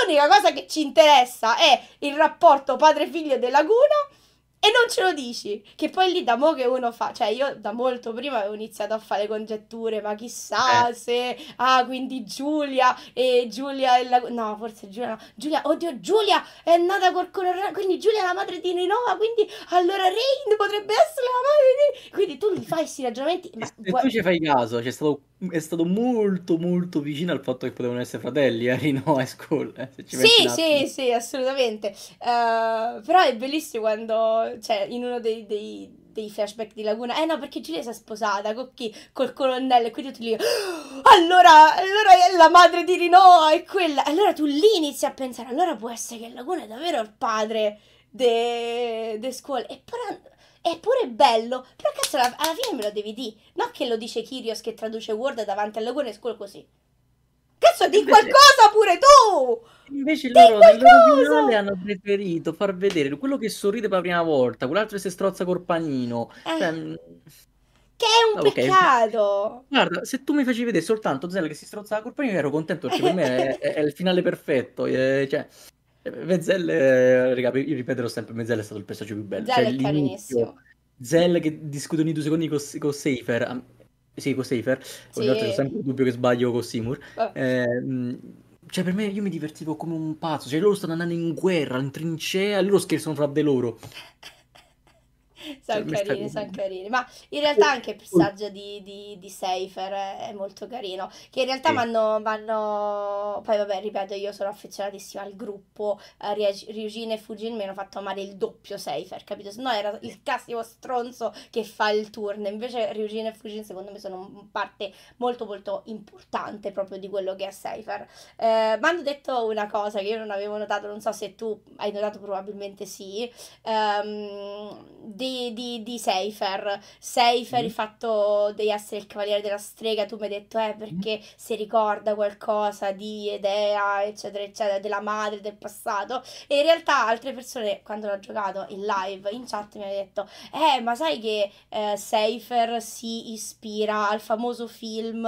L'unica cosa che ci interessa è il rapporto padre-figlio della Laguna e non ce lo dici, che poi lì da mo' che uno fa, cioè io da molto prima avevo iniziato a fare congetture, ma chissà eh. se, ah quindi Giulia e Giulia è la, no forse Giulia, no. Giulia, oddio Giulia è nata col colore, quindi Giulia è la madre di Ninova, quindi allora Rain potrebbe essere la madre di, quindi tu li fai questi ragionamenti. Ma se vuoi... tu ci fai caso, c'è stato è stato molto molto vicino al fatto che potevano essere fratelli eh, Rino e Skull eh, sì sì sì assolutamente uh, però è bellissimo quando cioè in uno dei, dei dei flashback di Laguna. Eh no, perché Giulia si è sposata con chi? Col colonnello. E quindi tu lì. Oh, ah, allora, allora è la madre di Rinoa è quella. Allora tu lì inizi a pensare. Allora può essere che Laguna è davvero il padre di de E però Eppure è bello. Però cazzo, alla, alla fine me lo devi dire. Non che lo dice Kyrios che traduce Word davanti al logo e scuola così. Cazzo, di qualcosa pure tu! Invece di loro nel loro finale hanno preferito far vedere quello che sorride per la prima volta, quell'altro che si strozza col panino. Eh. Cioè, mm, che è un ah, okay. peccato! Guarda, se tu mi facevi vedere soltanto Zella che si strozzava col panino, ero contento perché per me è, è, il finale perfetto. Eh, cioè, Vezzelle, io ripeterò sempre, Vezzelle è stato il personaggio più bello. Zell cioè, è carinissimo. Zell che discutono i due secondi con, con Safer, sì, con Safer, sì. ho sempre il dubbio che sbaglio con Seymour. Oh. Eh, cioè, per me io mi divertivo come un pazzo. Cioè, loro stanno andando in guerra, in trincea, loro scherzano fra di loro. Sono cioè, carini, sono carini. Ma in realtà anche il passaggio di, di, di Seifer è molto carino. Che in realtà sì. m'hanno, Poi vabbè, ripeto, io sono affezionatissima al gruppo. Uh, eh, Ryujin e Fujin mi hanno fatto amare il doppio Seifer, capito? Se no era il classico stronzo che fa il turno. Invece Ryujin e Fujin secondo me sono parte molto molto importante proprio di quello che è Seifer. Uh, eh, mi hanno detto una cosa che io non avevo notato, non so se tu hai notato, probabilmente sì. Um, dei di, di, Seifer. Seifer, mm. Mm-hmm. il fatto di essere il cavaliere della strega, tu mi hai detto, eh, mm-hmm. perché mm. si ricorda qualcosa di Edea, eccetera, eccetera, della madre, del passato. E in realtà altre persone, quando l'ho giocato in live, in chat, mi hanno detto, eh, ma sai che eh, Seifer si ispira al famoso film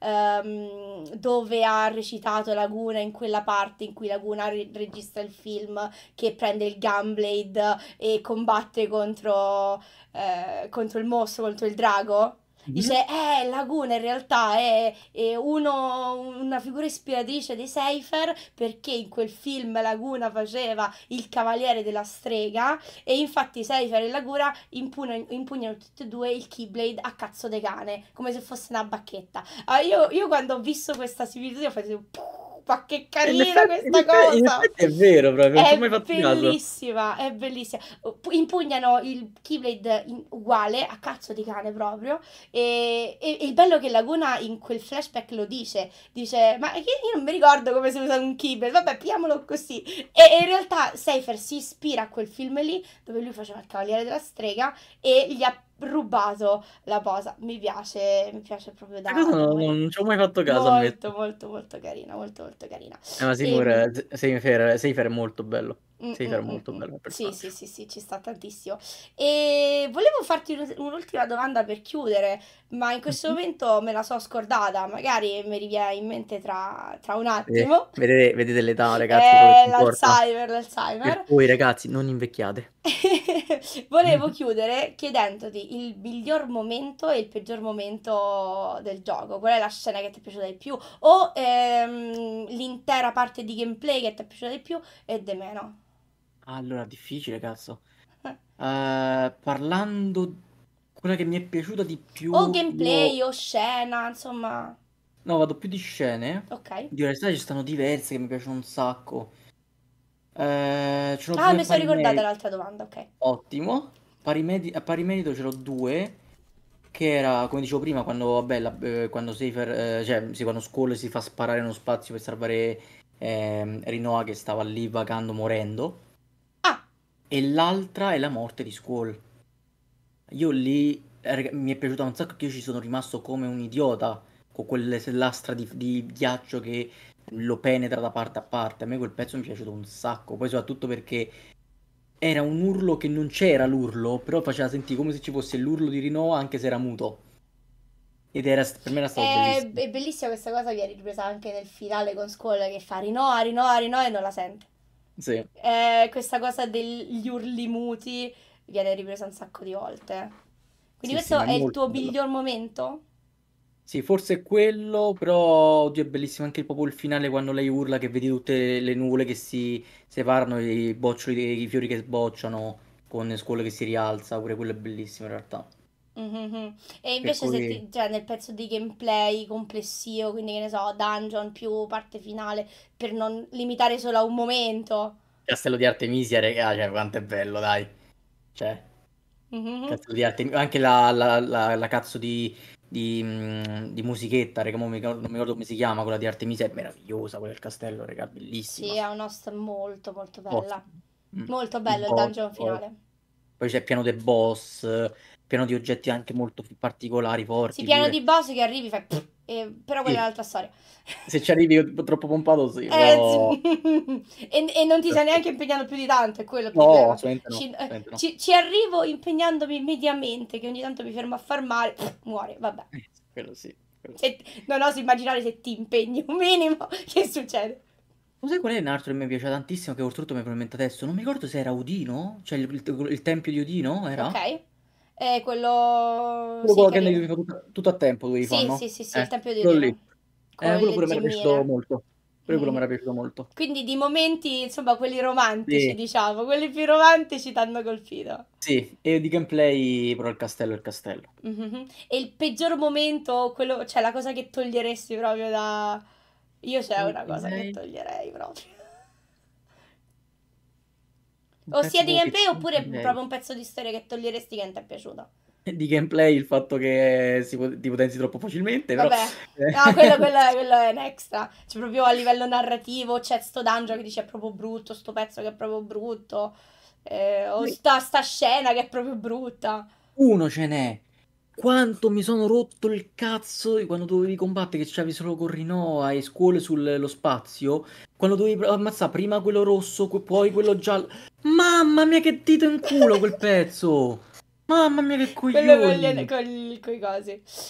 ehm, dove ha recitato Laguna in quella parte in cui Laguna re- registra il film che prende il Gunblade e combatte contro contro, eh, contro il mostro, contro il drago, mhm. Dice, eh, Laguna in realtà è, è uno, una figura ispiratrice di Seifer perché in quel film Laguna faceva il cavaliere della strega e infatti Seifer e Laguna impugnano, impugnano tutti e due il Keyblade a cazzo de cane, come se fosse una bacchetta. Allora, ah, io, io quando ho visto questa similitudine ho fatto ma che carina effetti, questa cosa! In è vero, proprio. È bellissima, è bellissima. Impugnano il Keyblade in, uguale, a cazzo di cane proprio. E, e, e, il bello che Laguna in quel flashback lo dice. Dice, ma io, io non mi ricordo come si usa un Keyblade, vabbè, piamolo così. E, e in realtà Seifer si ispira a quel film lì, dove lui faceva il Cavaliere della Strega, e gli ha rubato la posa. Mi piace, mi piace proprio da... No, non ci ho mai fatto caso. Molto, molto, molto carina, molto, molto carina. Eh, ma sicuro, ehm, e... sei, fair, sei fair, è molto bello. Mm, sì, era mm, molto mm, mm. bello. Sì, sì, sì, sì, ci sta tantissimo. E volevo farti un'ultima domanda per chiudere, ma in questo mhm. momento me la so scordata, magari mi riviene in mente tra, tra un eh, attimo. Eh, vedete, vedete l'età, *laughs* ragazzi. Eh, l'Alzheimer, l'Alzheimer. Per ragazzi, non invecchiate. *laughs* volevo chiudere chiedendoti il miglior momento e il peggior momento del gioco. Qual è la scena che ti è piaciuta di più? O ehm, l'intera parte di gameplay che ti è piaciuta di più e di meno? Allora, difficile, cazzo. Eh, parlando... Quella che mi è piaciuta di più... O gameplay, o, boh. o scena, insomma... No, vado più di scene. Ok. Di realtà ci stanno diverse che mi piacciono un sacco. Eh, ah, mi sono ricordata merito. l'altra domanda, ok. Ottimo. Pari medi- a pari merito ce l'ho due. Che era, come dicevo prima, quando, vabbè, la, eh, quando, Safer, eh, cioè, sì, quando Skull si fa sparare in uno spazio per salvare eh, Rinoa che stava lì vagando, morendo e l'altra è la morte di Squall. Io lì mi è piaciuta un sacco che io ci sono rimasto come un idiota con quell'astra di, di ghiaccio che lo penetra da parte a parte. A me quel pezzo mi è piaciuto un sacco, poi soprattutto perché era un urlo che non c'era l'urlo, però faceva sentire come se ci fosse l'urlo di Rinoa anche se era muto. Ed era, per me era stato è, eh, bellissimo. È bellissima questa cosa, viene ripresa anche nel finale con Squall che fa Rinoa, Rinoa, Rinoa e non la sente. Sì. Eh, questa cosa degli urli muti viene ripresa un sacco di volte. Quindi sì, questo sì, è, è il tuo bello. miglior momento? Sì, forse è quello, però oddio, è bellissimo anche proprio il finale quando lei urla che vedi tutte le nuvole che si separano, i boccioli, i fiori che sbocciano con le scuole che si rialza, pure quello è bellissimo in realtà. Mm-hmm. E invece cui... ti, cioè, nel pezzo di gameplay complessivo, quindi che ne so, dungeon più parte finale, per non limitare solo a un momento. Castello di Artemisia, regà, ah, cioè, quanto è bello, dai. Cioè, mm-hmm. Castello di Artemisia, anche la, la, la, la cazzo di, di, mm, di, musichetta, raga, non mi ricordo come si chiama, quella di Artemisia, è meravigliosa quella del castello, regà, bellissima. Sì, è una storia molto molto bella. Oh. Molto bello il, dungeon finale. Poi c'è il piano del boss, pieno di oggetti anche molto più particolari, forti. Sì, pieno pure. di boss che arrivi fai... Eh, però quella sì. è un'altra storia. *laughs* Se ci arrivi troppo pompato, sì. Eh, no. sì. *laughs* e, e, non ti stai neanche impegnando più di tanto, è quello il no, No, ci, eh, no. Ci, ci, arrivo impegnandomi mediamente, che ogni tanto mi fermo a far male, muore, vabbè. Eh, quello sì. Quello se, non oso immaginare se ti impegni un minimo, *laughs* che succede? Lo sai qual è un altro che mi piace tantissimo, che oltretutto mi è probabilmente adesso? Non mi ricordo se era Odino, cioè il, il, il tempio di Odino era. Ok eh, quello... Quello, sì, quello che devi tutto, tutto, a tempo, devi sì, fare, no? Sì, sì, sì, eh, il Tempio di Dio. Lì. Eh, quello pure mi era piaciuto molto. Però mm. mi era piaciuto molto. Quindi di momenti, insomma, quelli romantici, sì. diciamo, quelli più romantici ti hanno colpito. Sì, e di gameplay però il castello è il castello. Mm-hmm. E il peggior momento, quello, cioè la cosa che toglieresti proprio da... Io c'è una cosa che toglierei proprio o sia di gameplay oppure gameplay. proprio un pezzo di storia che toglieresti che non ti è piaciuto *laughs* di gameplay il fatto che si, ti potenzi troppo facilmente però... vabbè *laughs* no quello, quello, quello, è un extra cioè proprio a livello narrativo c'è sto dungeon che dice è proprio brutto sto pezzo che è proprio brutto eh, o sta, sta scena che è proprio brutta uno ce n'è quanto mi sono rotto il cazzo quando dovevi combattere che c'avevi solo Corrinoa e scuole sullo spazio, quando dovevi ammazzare prima quello rosso, poi quello giallo. Mamma mia che dito in culo quel pezzo! Mamma mia che coglioni! Quello con, le, con, con i cosi. Sì,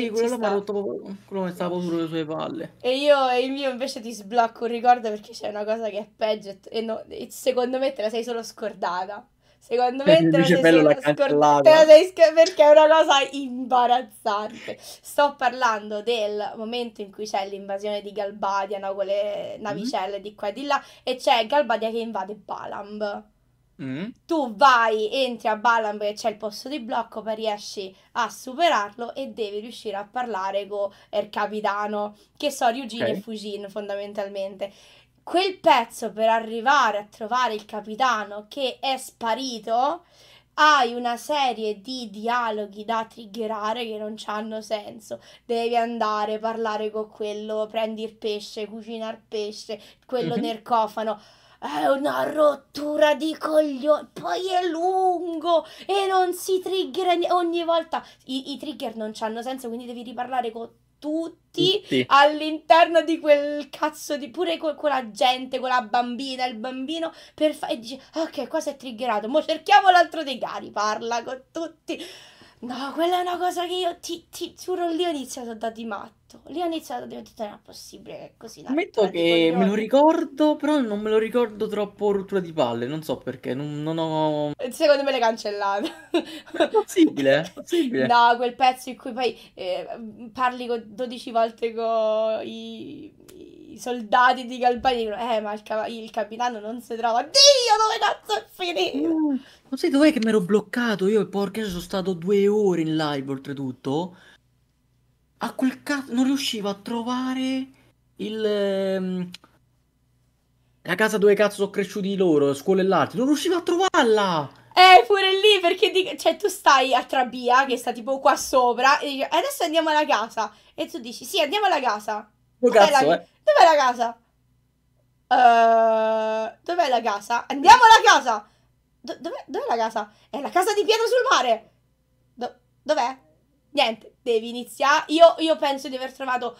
sì quello mi ha rotto proprio, quello che stava sulle sue palle. E io e il mio invece ti sblocco un ricordo perché c'è una cosa che è peggio e, no, e secondo me te la sei solo scordata. Secondo me te la sei scordata, te la sei perché è una cosa imbarazzante. Sto parlando del momento in cui c'è l'invasione di Galbadia, no, con le mm-hmm. navicelle mm-hmm. di qua e di là, e c'è Galbadia che invade Balamb. Mm. Tu vai, entri a Balamb perché c'è il posto di blocco, poi riesci a superarlo e devi riuscire a parlare con il capitano, che so, Ryujin okay. e Fujin fondamentalmente quel pezzo per arrivare a trovare il capitano che è sparito, hai una serie di dialoghi da triggerare che non hanno senso. Devi andare, parlare con quello, prendi il pesce, cucinare il pesce, quello mm-hmm. nel cofano. È una rottura di coglioni. Poi è lungo e non si trigger ogni volta. I, i trigger non hanno senso, quindi devi riparlare con tutti, tutti, all'interno di quel cazzo di pure con quella gente, con la bambina, il bambino per fa- e dice ok qua si è triggerato, mo cerchiamo l'altro dei cari, parla con tutti. No, quella è una cosa che io ti, ti giuro lì ho iniziato a dati matti detto. Lì ho iniziato a diventare possibile che così. Ammetto che me lo ricordo, però non me lo ricordo troppo rottura di palle, non so perché, non, non ho... Secondo me l'hai cancellato. È possibile, possibile. No, quel pezzo in cui poi eh, parli 12 volte con i, i soldati di Galbani eh, ma il, ca- il, capitano non si trova. Dio, dove cazzo è finito? Mm, non sai dov'è che mi ero bloccato io, porca, sono stato due ore in live oltretutto a quel cazzo non riuscivo a trovare il ehm, la casa dove cazzo sono cresciuti loro, scuola e l'arte, non riuscivo a trovarla. Eh, pure lì, perché di... cioè, tu stai a Trabia, che sta tipo qua sopra, e dici, adesso andiamo alla casa. E tu dici, sì, andiamo alla casa. Dove cazzo, la... eh? Dov'è la casa? Uh, dov'è la casa? Andiamo alla casa! dov'è, dov'è la casa? È la casa di Piano sul mare! Do- dov'è? niente, devi iniziare. Io, io penso di aver trovato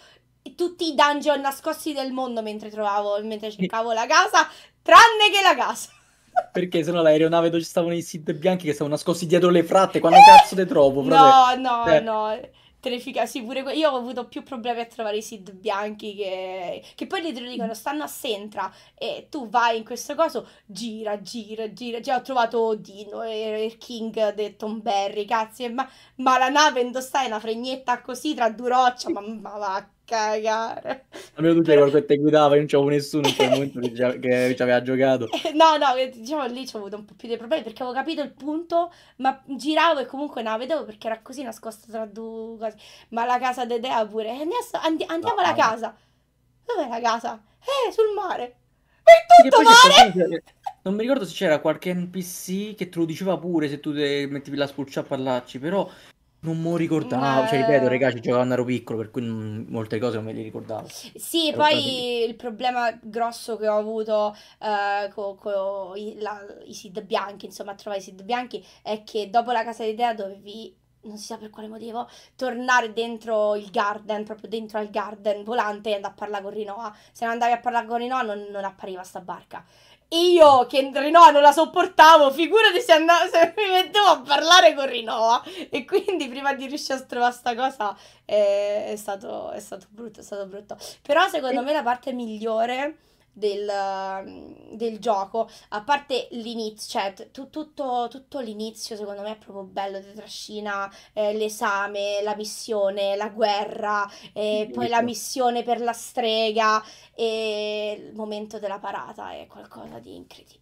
tutti i dungeon nascosti del mondo mentre trovavo, mentre cercavo la casa, tranne che la casa. *laughs* Perché se no l'aeronave dove ci stavano i SID bianchi che stavano nascosti dietro le fratte, quando eh! cazzo te trovo? Frate? No, no, eh. no. Terrificante, pure io ho avuto più problemi a trovare i seed bianchi che, che poi lì te lo dicono, stanno a Sentra e tu vai in questo coso, gira, gira, gira, cioè ho trovato Dino e il King del Tom Berry, cazzi, ma, ma la nave indossai una fregnetta così tra due rocce, ma, ma va cagare. Almeno tu c'era qualcuno che guidava, io non c'avevo nessuno in quel *laughs* momento che, ci aveva giocato. Eh, no, no, diciamo lì ci ho avuto un po' più dei problemi perché avevo capito il punto, ma giravo e comunque non la vedevo perché era così nascosta tra due cose. Ma la casa di Dea pure, adesso andi- andiamo no, alla no. casa. Dov'è la casa? Eh, sul mare. È tutto mare! *laughs* Non mi ricordo se c'era qualche NPC che te lo diceva pure se tu mettevi la spulcia a parlarci, però non mi ricordavo, Ma... cioè ripeto, ragazzi, giocavano ero piccolo, per cui mm, molte cose non me le ricordavo. Sì, ero poi praticamente... il problema grosso che ho avuto eh, con co, i SID bianchi, insomma, a trovare i SID bianchi, è che dopo la casa d'idea dovevi non si sa per quale motivo, tornare dentro il garden, proprio dentro al garden volante e andare a parlare con Rinoa. Se non andavi a parlare con Rinoa non, non appariva sta barca. Io che Rinoa non la sopportavo, figurati se, andavo, se mi mettevo a parlare con Rinoa. E quindi prima di riuscire a trovare sta cosa è, eh, è, stato, è stato brutto, è stato brutto. Però secondo me la parte migliore del, mm, del gioco, a parte l'inizio, cioè t- tutto, tutto, l'inizio secondo me è proprio bello, ti trascina eh, l'esame, la missione, la guerra, eh, poi la missione per la strega e il momento della parata è qualcosa di incredibile.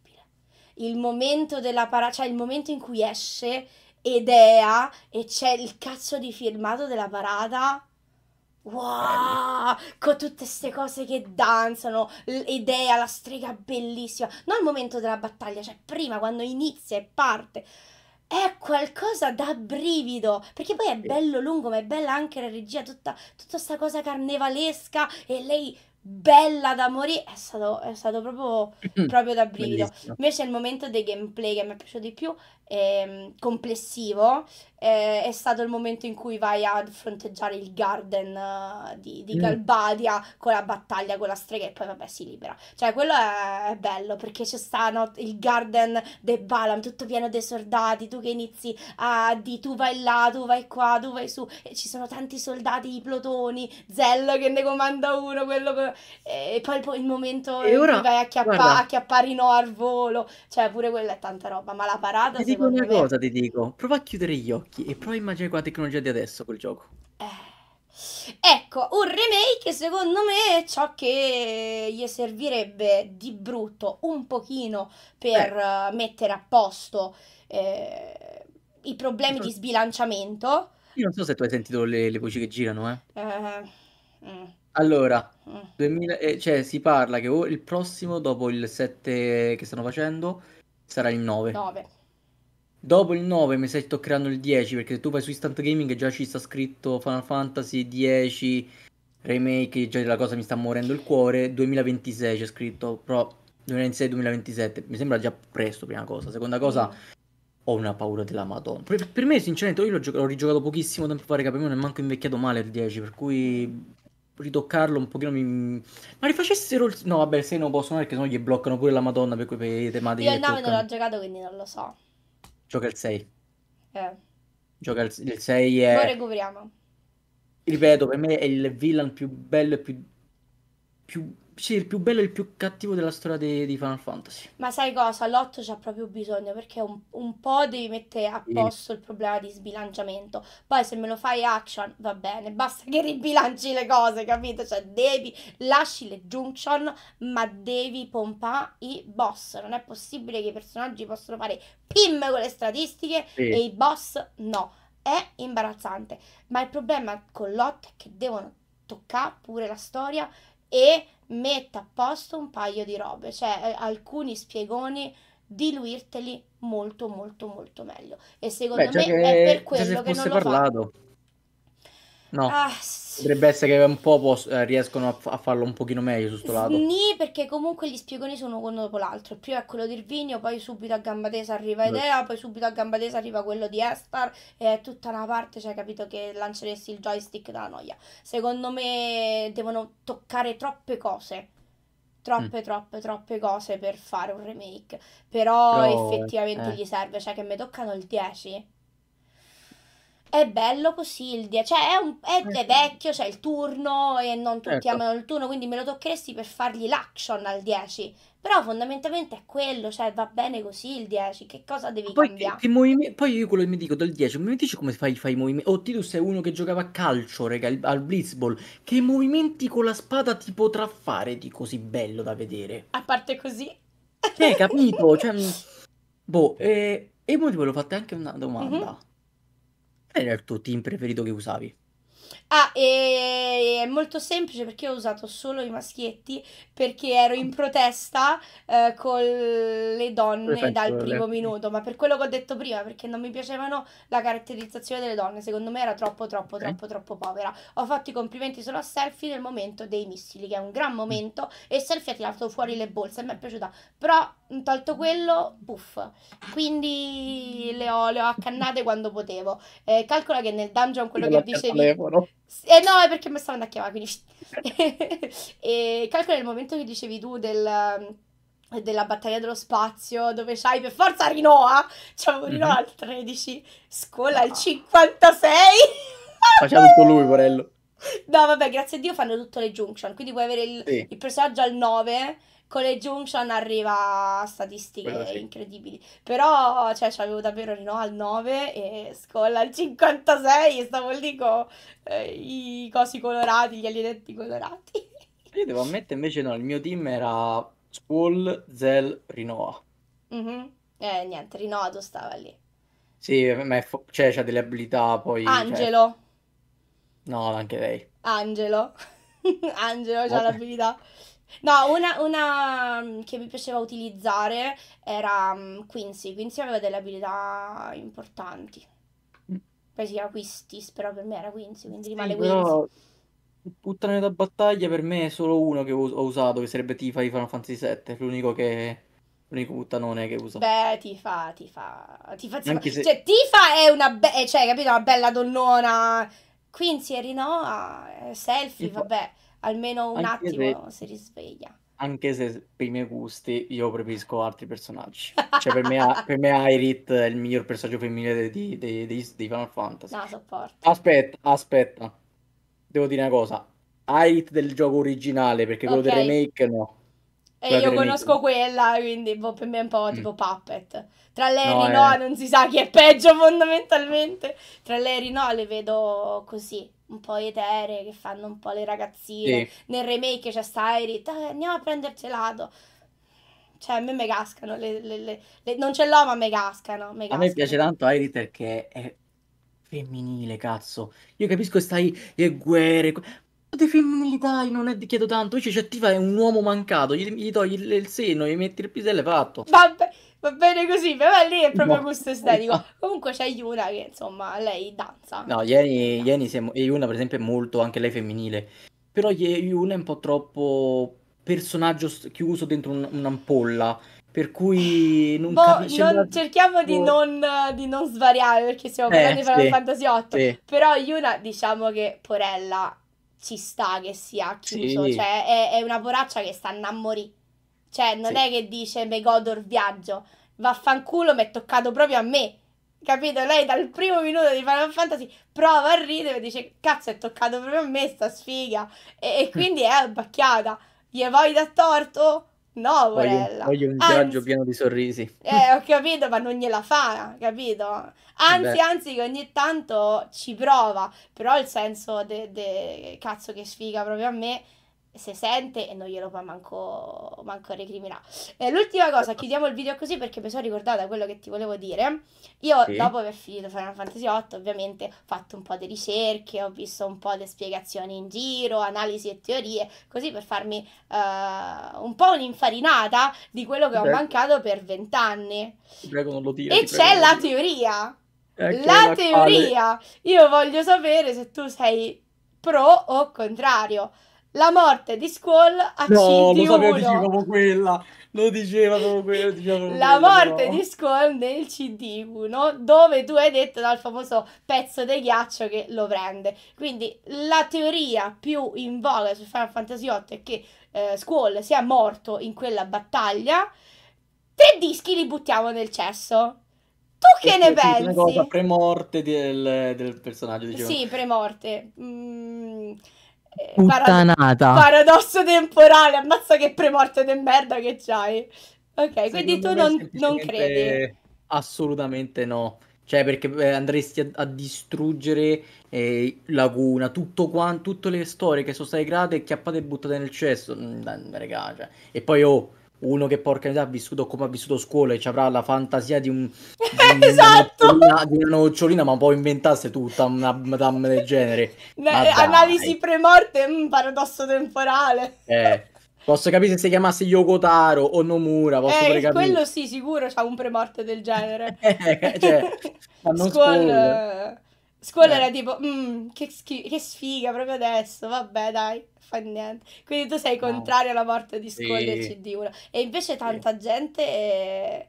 Il momento della parata, cioè il momento in cui esce Edea e c'è il cazzo di filmato della parata Wow, con tutte queste cose che danzano, l'idea, la strega bellissima. Non al momento della battaglia, cioè prima, quando inizia e parte. È qualcosa da brivido, perché poi è bello lungo, ma è bella anche la regia, tutta questa cosa carnevalesca e lei bella da morire, è stato, è stato proprio, *clears throat* proprio, da brivido. Bellissimo. Invece il momento del gameplay che mi è piaciuto di più, ehm, complessivo, eh, è stato il momento in cui vai a fronteggiare il Garden uh, di, di mm. Galbadia con la battaglia con la strega e poi vabbè si libera. Cioè quello è, è bello perché c'è sta il Garden de Balam, tutto pieno dei soldati, tu che inizi a di tu vai là, tu vai qua, tu vai su, e ci sono tanti soldati, i plotoni, Zello che ne comanda uno, quello che e poi il, il momento e ora, in cui vai a, chiappa, guarda, a chiappare in no al volo, cioè pure quella è tanta roba, ma la parata ti dico una me... cosa, ti dico, prova a chiudere gli occhi e prova a immaginare quella tecnologia di adesso quel gioco. Eh. Ecco, un remake secondo me è ciò che gli servirebbe di brutto un pochino per eh. eh mettere a posto eh, i problemi so, di sbilanciamento. Io non so se tu hai sentito le, le voci che girano, eh. eh mm. Allora, 2000, eh, cioè, si parla che il prossimo, dopo il 7 che stanno facendo, sarà il 9. 9. Dopo il 9 mi sa che il 10, perché se tu vai su Instant Gaming già ci sta scritto Final Fantasy 10 Remake, già la cosa mi sta morendo il cuore, 2026 c'è scritto, però 2026-2027 mi sembra già presto, prima cosa. Seconda cosa, mm. ho una paura della Madonna. Per, per me, sinceramente, io l'ho, gioc- l'ho rigiocato pochissimo tempo fa, che per non è manco invecchiato male il 10, per cui ritoccarlo un pochino mi... ma rifacessero il... no vabbè se non possono perché sennò gli bloccano pure la madonna per quei tematiche io il 9 non l'ho giocato quindi non lo so gioca il 6 eh gioca il, il 6 è lo recuperiamo ripeto per me è il villain più bello e più più sì, il più bello e il più cattivo della storia di, di Final Fantasy. Ma sai cosa? L'otto c'ha proprio bisogno perché un, un, po' devi mettere a posto il problema di sbilanciamento. Poi se me lo fai action va bene, basta che ribilanci le cose, capito? Cioè devi, lasci le junction, ma devi pompare i boss. Non è possibile che i personaggi possano fare pim con le statistiche sì. e i boss no. È imbarazzante. Ma il problema con l'otto è che devono toccare pure la storia e metta a posto un paio di robe, cioè eh, alcuni spiegoni diluirteli molto molto molto meglio e secondo Beh, me è per quello che non parlato. lo fa No. Ah, Potrebbe essere che un po' pos- eh, riescono a, f- a, farlo un pochino meglio su sto lato. Sì, perché comunque gli spiegoni sono uno dopo l'altro. Il primo è quello di Irvinio, poi subito a gamba tesa arriva Idea, poi subito a gamba tesa arriva quello di Estar e è tutta una parte, cioè capito che lanceresti il joystick dalla noia. Secondo me devono toccare troppe cose. Troppe, mm. troppe, troppe cose per fare un remake. Però, Però effettivamente eh. gli serve, cioè che mi toccano il 10. È bello Cosildia, cioè è, un, è, è eh, vecchio, c'è cioè il turno e non tutti certo. amano il turno, quindi me lo toccheresti per fargli l'action al 10. Però fondamentalmente è quello, cioè va bene così il 10, che cosa devi poi, cambiare? Che, che movime... Poi io quello che mi dico del 10, mi dici come fai, fai i movimenti? Oh, Titus è uno che giocava a calcio, rega, al blitzball, che movimenti con la spada ti potrà fare di così bello da vedere? A parte così? Eh, capito, cioè... *laughs* Boh, eh... e poi ti volevo fare anche una domanda. Mm-hmm era il tuo team preferito che usavi? Ah, è molto semplice perché ho usato solo i maschietti perché ero in protesta eh, con le donne Perfetto, dal primo le... minuto, ma per quello che ho detto prima, perché non mi piacevano la caratterizzazione delle donne, secondo me era troppo troppo okay. troppo troppo povera. Ho fatto i complimenti solo a Selfie nel momento dei missili, che è un gran momento, e Selfie ha tirato fuori le bolse, mi è piaciuta, però tolto quello, puff. Quindi le ho, le ho accannate quando potevo. Eh, calcola che nel dungeon quello che dicevi. Telefono. Eh no, è perché mi stavano a chiamare, quindi. *laughs* e calcola il momento che dicevi tu del della battaglia dello spazio dove c'hai per forza Rinoa C'è un mhm. Rinoa al 13 Scola al 56 ah. Facciamo tutto lui Morello. no vabbè grazie a Dio fanno tutte le junction quindi puoi avere il, sì. il personaggio al 9 con le junction arriva a statistiche sì. incredibili. Però, cioè, c'avevo davvero Renault al 9 e Scolla al 56 e stavo lì con eh, i cosi colorati, gli alienetti colorati. *laughs* Io devo ammettere invece no, il mio team era Squall, Zell, Rinoa. Mm-hmm. Eh, niente, Rinoa tu stava lì. Sì, ma fo- cioè, c'ha delle abilità poi... Cioè Angelo. Cioè... No, anche lei. Angelo. *laughs* Angelo c'ha l'abilità No, una, una mm, che mi piaceva utilizzare era mm, Quincy. Quincy aveva delle abilità importanti. Poi si chiama Quistis, però per me era Quincy, quindi rimane sì, Quincy. Però... Puttane da battaglia per me è solo uno che ho usato, che sarebbe Tifa di Final Fantasy VII, l'unico che... L'unico puttanone che uso. Beh, Tifa, Tifa... Tifa, tifa. Se... Cioè, Tifa è una, be- eh, cioè, capito? una bella donnona... Quincy e Rinoa, eh, selfie, tifa. vabbè almeno un Anche attimo se... si risveglia. Anche se per i miei gusti io preferisco altri personaggi. Cioè per me, per me Irit è il miglior personaggio femminile di, di, di, di Final Fantasy. No, sopporto. Aspetta, aspetta. Devo dire una cosa. Irit del gioco originale, perché quello okay. del remake no. Cioè, e io conosco quella, quindi boh, per me è un po' mm. tipo mm. Puppet. Tra le no, no, eh. non si sa chi è peggio *laughs* fondamentalmente. Tra le no, le vedo così, un po' etere, che fanno un po' le ragazzine. Sì. Nel remake c'è sta Irit, eh, andiamo a prenderci gelato. Cioè, a me me cascano, le, le, le, non ce l'ho ma me cascano, me cascano. A me piace tanto Irit perché è femminile, cazzo. Io capisco stai le guerre, di femminilità non è di chiedo tanto, invece c'è Tifa è un uomo mancato, gli, gli togli il, il, seno, gli metti il pisello e fatto. Vabbè, va bene così, però lì è proprio no. gusto estetico. Comunque c'è Yuna che insomma, lei danza. No, ieri, Yeni è, e Yuna per esempio è molto, anche lei femminile. Però Yuna è un po' troppo personaggio chiuso dentro un, un'ampolla. Per cui non, boh, capisce non la... cerchiamo di, boh. non, di, non, svariare perché siamo parlando eh, di Final Fantasy VIII. Sì. Però Yuna diciamo che porella ci sta che sia chiuso, sì. cioè è, è, una poraccia che sta a morì. Cioè non sì. è che dice me godo il viaggio, vaffanculo mi è toccato proprio a me. Capito? Lei dal primo minuto di Final Fantasy prova a ridere e dice cazzo è toccato proprio a me sta sfiga e, e mm. quindi è abbacchiata. Gli vuoi da torto? No, Morella. Voglio, voglio, un viaggio pieno di sorrisi. Eh, ho capito, ma non gliela fa, capito? Anzi, Beh. anzi, che ogni tanto ci prova, però il senso de, de cazzo che sfiga proprio a me se sente e non glielo fa manco, manco recriminare. Eh, l'ultima cosa, chiudiamo il video così perché mi sono ricordata quello che ti volevo dire. Io sì. dopo aver finito Final Fantasy VIII ovviamente ho fatto un po' di ricerche, ho visto un po' di spiegazioni in giro, analisi e teorie, così per farmi uh, un po' un'infarinata di quello che Beh. ho mancato per vent'anni. prego non lo dire. E c'è la teoria. Eh, la teoria. Quale... Io voglio sapere se tu sei pro o contrario. La morte di Squall a no, CD1. No, lo sapevo, dicevo quella. Lo diceva proprio quello. Diceva la quella, morte però. di Squall nel CD1, dove tu hai detto dal famoso pezzo di ghiaccio che lo prende. Quindi la teoria più in voga su Final Fantasy VIII è che eh, Squall sia morto in quella battaglia. Tre dischi li buttiamo nel cesso. Tu che e ne pensi? Una cosa premorte del, del personaggio, diciamo. Sì, premorte. Mmm. Eh, Puttanata. Parad- paradosso temporale, ammazza che premorte di merda che c'hai. Ok, Secondo quindi tu non, non credi. Assolutamente no. Cioè, perché eh, andresti a, a distruggere eh, Laguna, tutto quanto, tutte le storie che sono state create, chiappate e buttate nel cesso. Mm, regà, cioè. E poi, oh, uno che porca miseria ha vissuto come ha vissuto scuola e ci avrà la fantasia di, un, di *laughs* esatto. una, di una nocciolina ma poi inventasse tutta una madame del genere *laughs* Beh, analisi premorte un mm, paradosso temporale eh, posso capire se si chiamasse Yokotaro o Nomura posso eh, capire. quello sì sicuro c'ha un premorte del genere *laughs* eh, eh, cioè, ma non scuola scuola eh. era tipo mm, che, schi- che sfiga proprio adesso vabbè dai fa niente. Quindi tu sei contrario no. alla morte di Scully e sì. CD1. E invece tanta sì. gente è,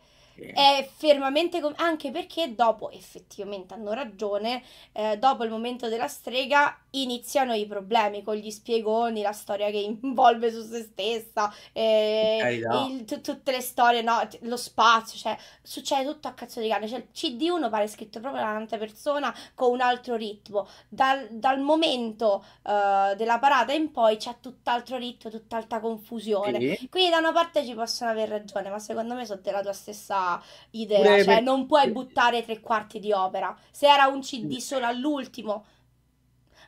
è fermamente... Com- anche perché dopo, effettivamente hanno ragione, eh, dopo il momento della strega iniziano i problemi con gli spiegoni, la storia che involve su se stessa, eh, il, t- tutte le storie, no, t- lo spazio, cioè succede tutto a cazzo di cane. Cioè, il CD1 pare scritto proprio da un'altra persona con un altro ritmo. Dal, dal momento uh, della parata in poi c'è tutt'altro ritmo, tutt'altra confusione. Sì. Quindi da una parte ci possono aver ragione, ma secondo me sono della tua stessa idea, Pure cioè per... non puoi buttare tre quarti di opera. Se era un CD solo all'ultimo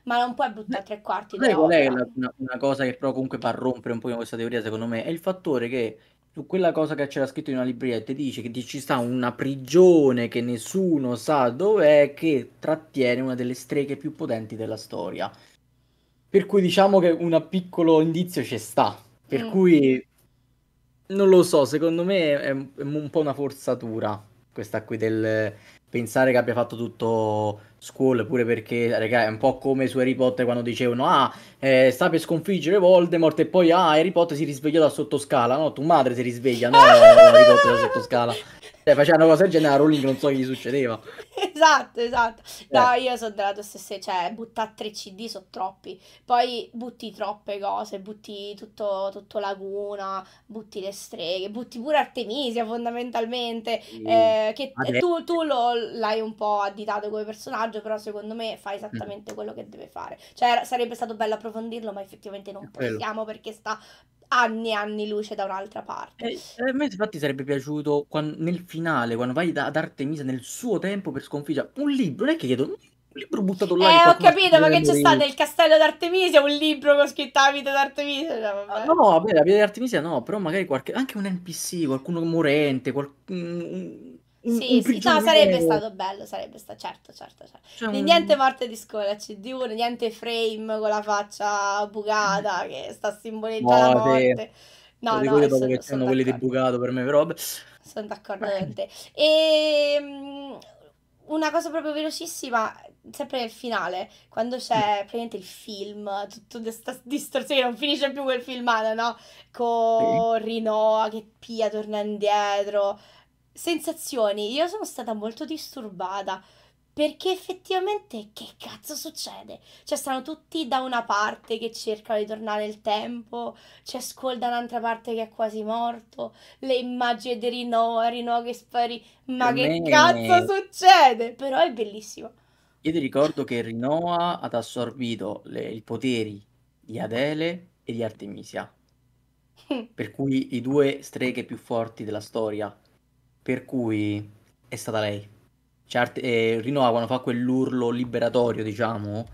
ma non puoi buttare tre quarti Sai qual è la, una, una, cosa che però comunque fa rompere un po' questa teoria secondo me? È il fattore che su quella cosa che c'era scritto in una libreria dice che ci sta una prigione che nessuno sa dov'è che trattiene una delle streghe più potenti della storia. Per cui diciamo che un piccolo indizio ci sta. Per mm. cui non lo so, secondo me è è un po' una forzatura questa qui del pensare che abbia fatto tutto Squall pure perché raga, è un po' come su Harry Potter quando dicevano ah eh, sta per sconfiggere Voldemort e poi ah Harry Potter si risvegliò da sottoscala no tua madre si risveglia no Harry Potter da sottoscala cioè, una cosa del genere a Rowling non so che gli succedeva. Esatto, esatto. Eh. No, eh. io sono della tua stessa, cioè, buttare tre CD sono troppi. Poi butti troppe cose, butti tutto, tutto Laguna, butti le streghe, butti pure Artemisia fondamentalmente. Sì. Eh, che tu, tu lo, l'hai un po' additato come personaggio, però secondo me fa esattamente mm. quello che deve fare. Cioè, sarebbe stato bello approfondirlo, ma effettivamente non possiamo perché sta anni e anni luce da un'altra parte. Eh, eh a me infatti sarebbe piaciuto quando, nel finale, quando vai da, ad Artemisa nel suo tempo per sconfiggere un libro, non è che chiedo un libro buttato là. Eh, ho capito, ma che c'è stato nel castello d'Artemisia un libro con scritto la vita d'Artemisia? Cioè, vabbè. Ah, no, vabbè, la vita d'Artemisia no, però magari qualche, anche un NPC, qualcuno morente, qualcuno sì, in sì, no, sarebbe stato bello, sarebbe stato, certo, certo, certo. Cioè, niente morte di scuola, CD1, niente frame con la faccia bugata che sta simboleggiando la morte. No, no, sono, sono, sono quelli di bugato per me, però... Sono d'accordo con te. E ehm, una cosa proprio velocissima, sempre nel finale, quando c'è praticamente il film, tutta questa distorsione, non finisce più quel filmato, no? Con sì. Rinoa che Pia torna indietro, sensazioni, io sono stata molto disturbata. Perché effettivamente che cazzo succede? Cioè stanno tutti da una parte che cercano di tornare il tempo, c'è cioè, Skull da un'altra parte che è quasi morto, le immagini di Rinoa, Rinoa che sparì, ma che cazzo succede? Però è bellissimo. Io ti ricordo che Rinoa ha assorbito le, i poteri di Adele e di Artemisia, *laughs* per cui i due streghe più forti della storia per cui è stata lei. Cioè, Art- eh, Rinova quando fa quell'urlo liberatorio, diciamo,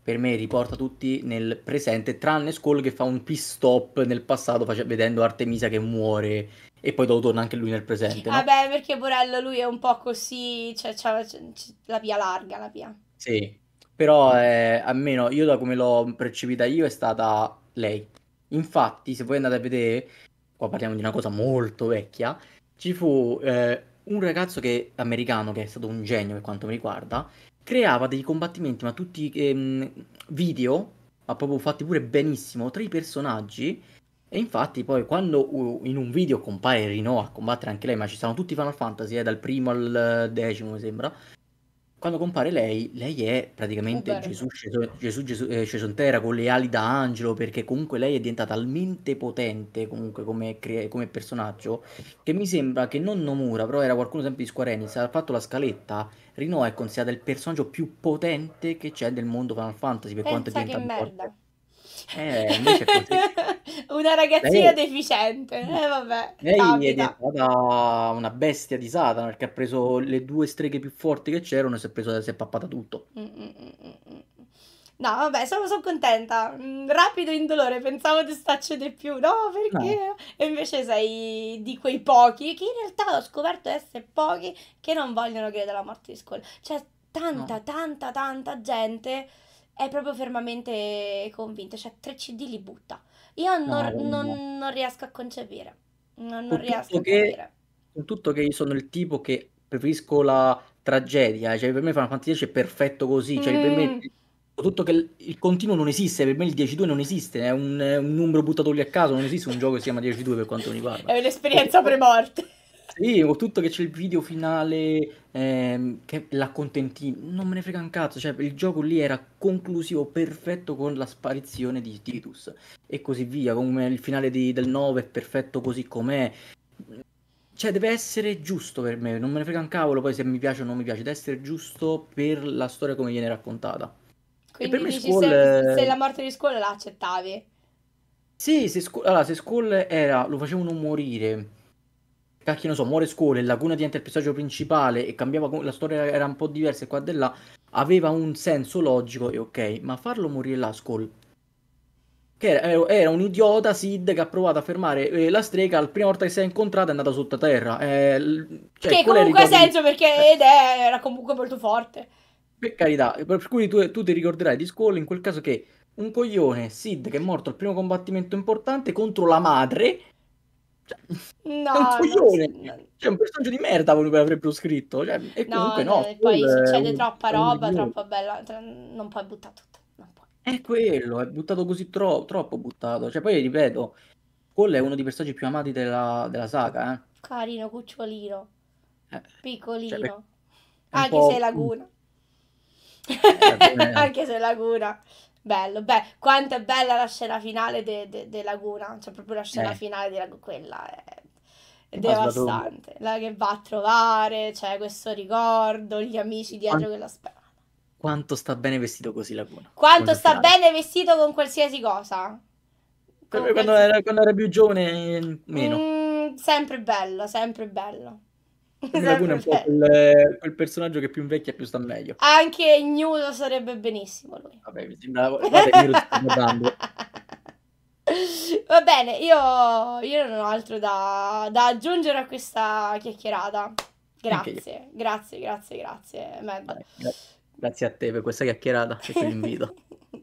per me riporta tutti nel presente, tranne Skull che fa un piss stop nel passato face- vedendo Artemisa che muore e poi dopo torna anche lui nel presente. Vabbè, no? perché Borello lui è un po' così, cioè, c'ha, c'ha, c'ha, la via larga, la via. Sì, però eh, almeno io da come l'ho percepita io è stata lei. Infatti, se voi andate a vedere, qua parliamo di una cosa molto vecchia, ci fu eh, un ragazzo che, americano che è stato un genio per quanto mi riguarda, creava dei combattimenti, ma tutti ehm, video, ma proprio fatti pure benissimo, tra i personaggi. E infatti poi quando in un video compare Rino a combattere anche lei, ma ci stanno tutti i Final Fantasy, eh, dal primo al eh, decimo mi sembra, quando compare lei, lei è praticamente Gesù, Gesù, Gesù eh, Cesontera con le ali da angelo, perché comunque lei è diventata talmente potente comunque come, cre- come personaggio, che mi sembra che non Nomura, però era qualcuno sempre di Square Enix, ha fatto la scaletta, Rino è considerato il personaggio più potente che c'è nel mondo Final Fantasy, per Pensa quanto è diventata forte. Eh, così. *laughs* una ragazzina lei... deficiente. Eh, vabbè. Lei è diventata una bestia di Satana perché ha preso le due streghe più forti che c'erano e si è, preso, si è pappata tutto. Mm, mm, mm, no, vabbè, sono, sono, contenta. Rapido e indolore, pensavo di starci di più. No, perché? No. E invece sei di quei pochi, che in realtà ho scoperto essere pochi, che non vogliono credere alla morte di scuola. C'è tanta, no. tanta, tanta gente è proprio fermamente convinto, cioè tre CD li butta. Io non, no, non, no. non riesco a concepire, non, non riesco a che, Con tutto che io sono il tipo che preferisco la tragedia, cioè per me Final Fantasy è perfetto così, cioè mm. per me mm. tutto che il, continuo non esiste, per me il 10-2 non esiste, è un, un numero buttato lì a caso, non esiste un gioco che si chiama 10-2 per quanto mi riguarda. È un'esperienza premorte. Sì, o tutto che c'è il video finale ehm, che l'accontentì, non me ne frega un cazzo, cioè il gioco lì era conclusivo, perfetto con la sparizione di Titus e così via, come il finale di, del 9 è perfetto così com'è. Cioè deve essere giusto per me, non me ne frega un cavolo poi se mi piace o non mi piace, deve essere giusto per la storia come viene raccontata. Quindi e per me dici Squall... se, se la morte di Squall la accettavi? Sì, se, Skull, allora, se Squall era, lo facevano morire cacchio non so, muore scuole, Laguna diventa il personaggio principale e cambiava la storia era un po' diversa e qua e là, aveva un senso logico e ok, ma farlo morire là Skull che era, era, un idiota Sid che ha provato a fermare eh, la strega la prima volta che si è incontrata è andata sottoterra eh, cioè, che comunque ha senso perché eh. ed è, era comunque molto forte per carità, per cui tu, tu ti ricorderai di Skull in quel caso che un coglione Sid che è morto al primo combattimento importante contro la madre cioè, no, è un coglione. Non... Cioè, un personaggio di merda che avrebbero scritto. Cioè, e no, comunque no. no poi succede eh, un... troppa roba, un... troppa bella. Cioè, non puoi buttare tutto. Non puoi. È quello, è buttato così tro... troppo buttato. Cioè, poi ripeto, Cole è uno dei personaggi più amati della, della saga. Eh. Carino, cucciolino. Eh. Piccolino. Cioè, eh. *laughs* Anche se è laguna. Anche se è laguna. Bello, beh, quanto è bella la scena finale della de, de Laguna, cioè proprio la scena eh. finale di Laguna, quella è, è devastante, la che va a trovare, c'è cioè, questo ricordo, gli amici dietro quanto, quella spada. Quanto sta bene vestito così Laguna. Quanto sta finale. bene vestito con qualsiasi cosa. Con quando, qualsiasi... Era, quando, era, più giovane, eh, meno. Mm, sempre bello, sempre bello. Esatto, Laguna è un esatto, po' cioè quel, quel, personaggio che più invecchia più sta meglio. Anche Ignudo sarebbe benissimo lui. Vabbè, mi sembrava... Guarda, io *laughs* Va bene, io, io, non ho altro da, da aggiungere a questa chiacchierata. Grazie, grazie, grazie, grazie, Mad. Grazie a te per questa chiacchierata e per l'invito. *laughs*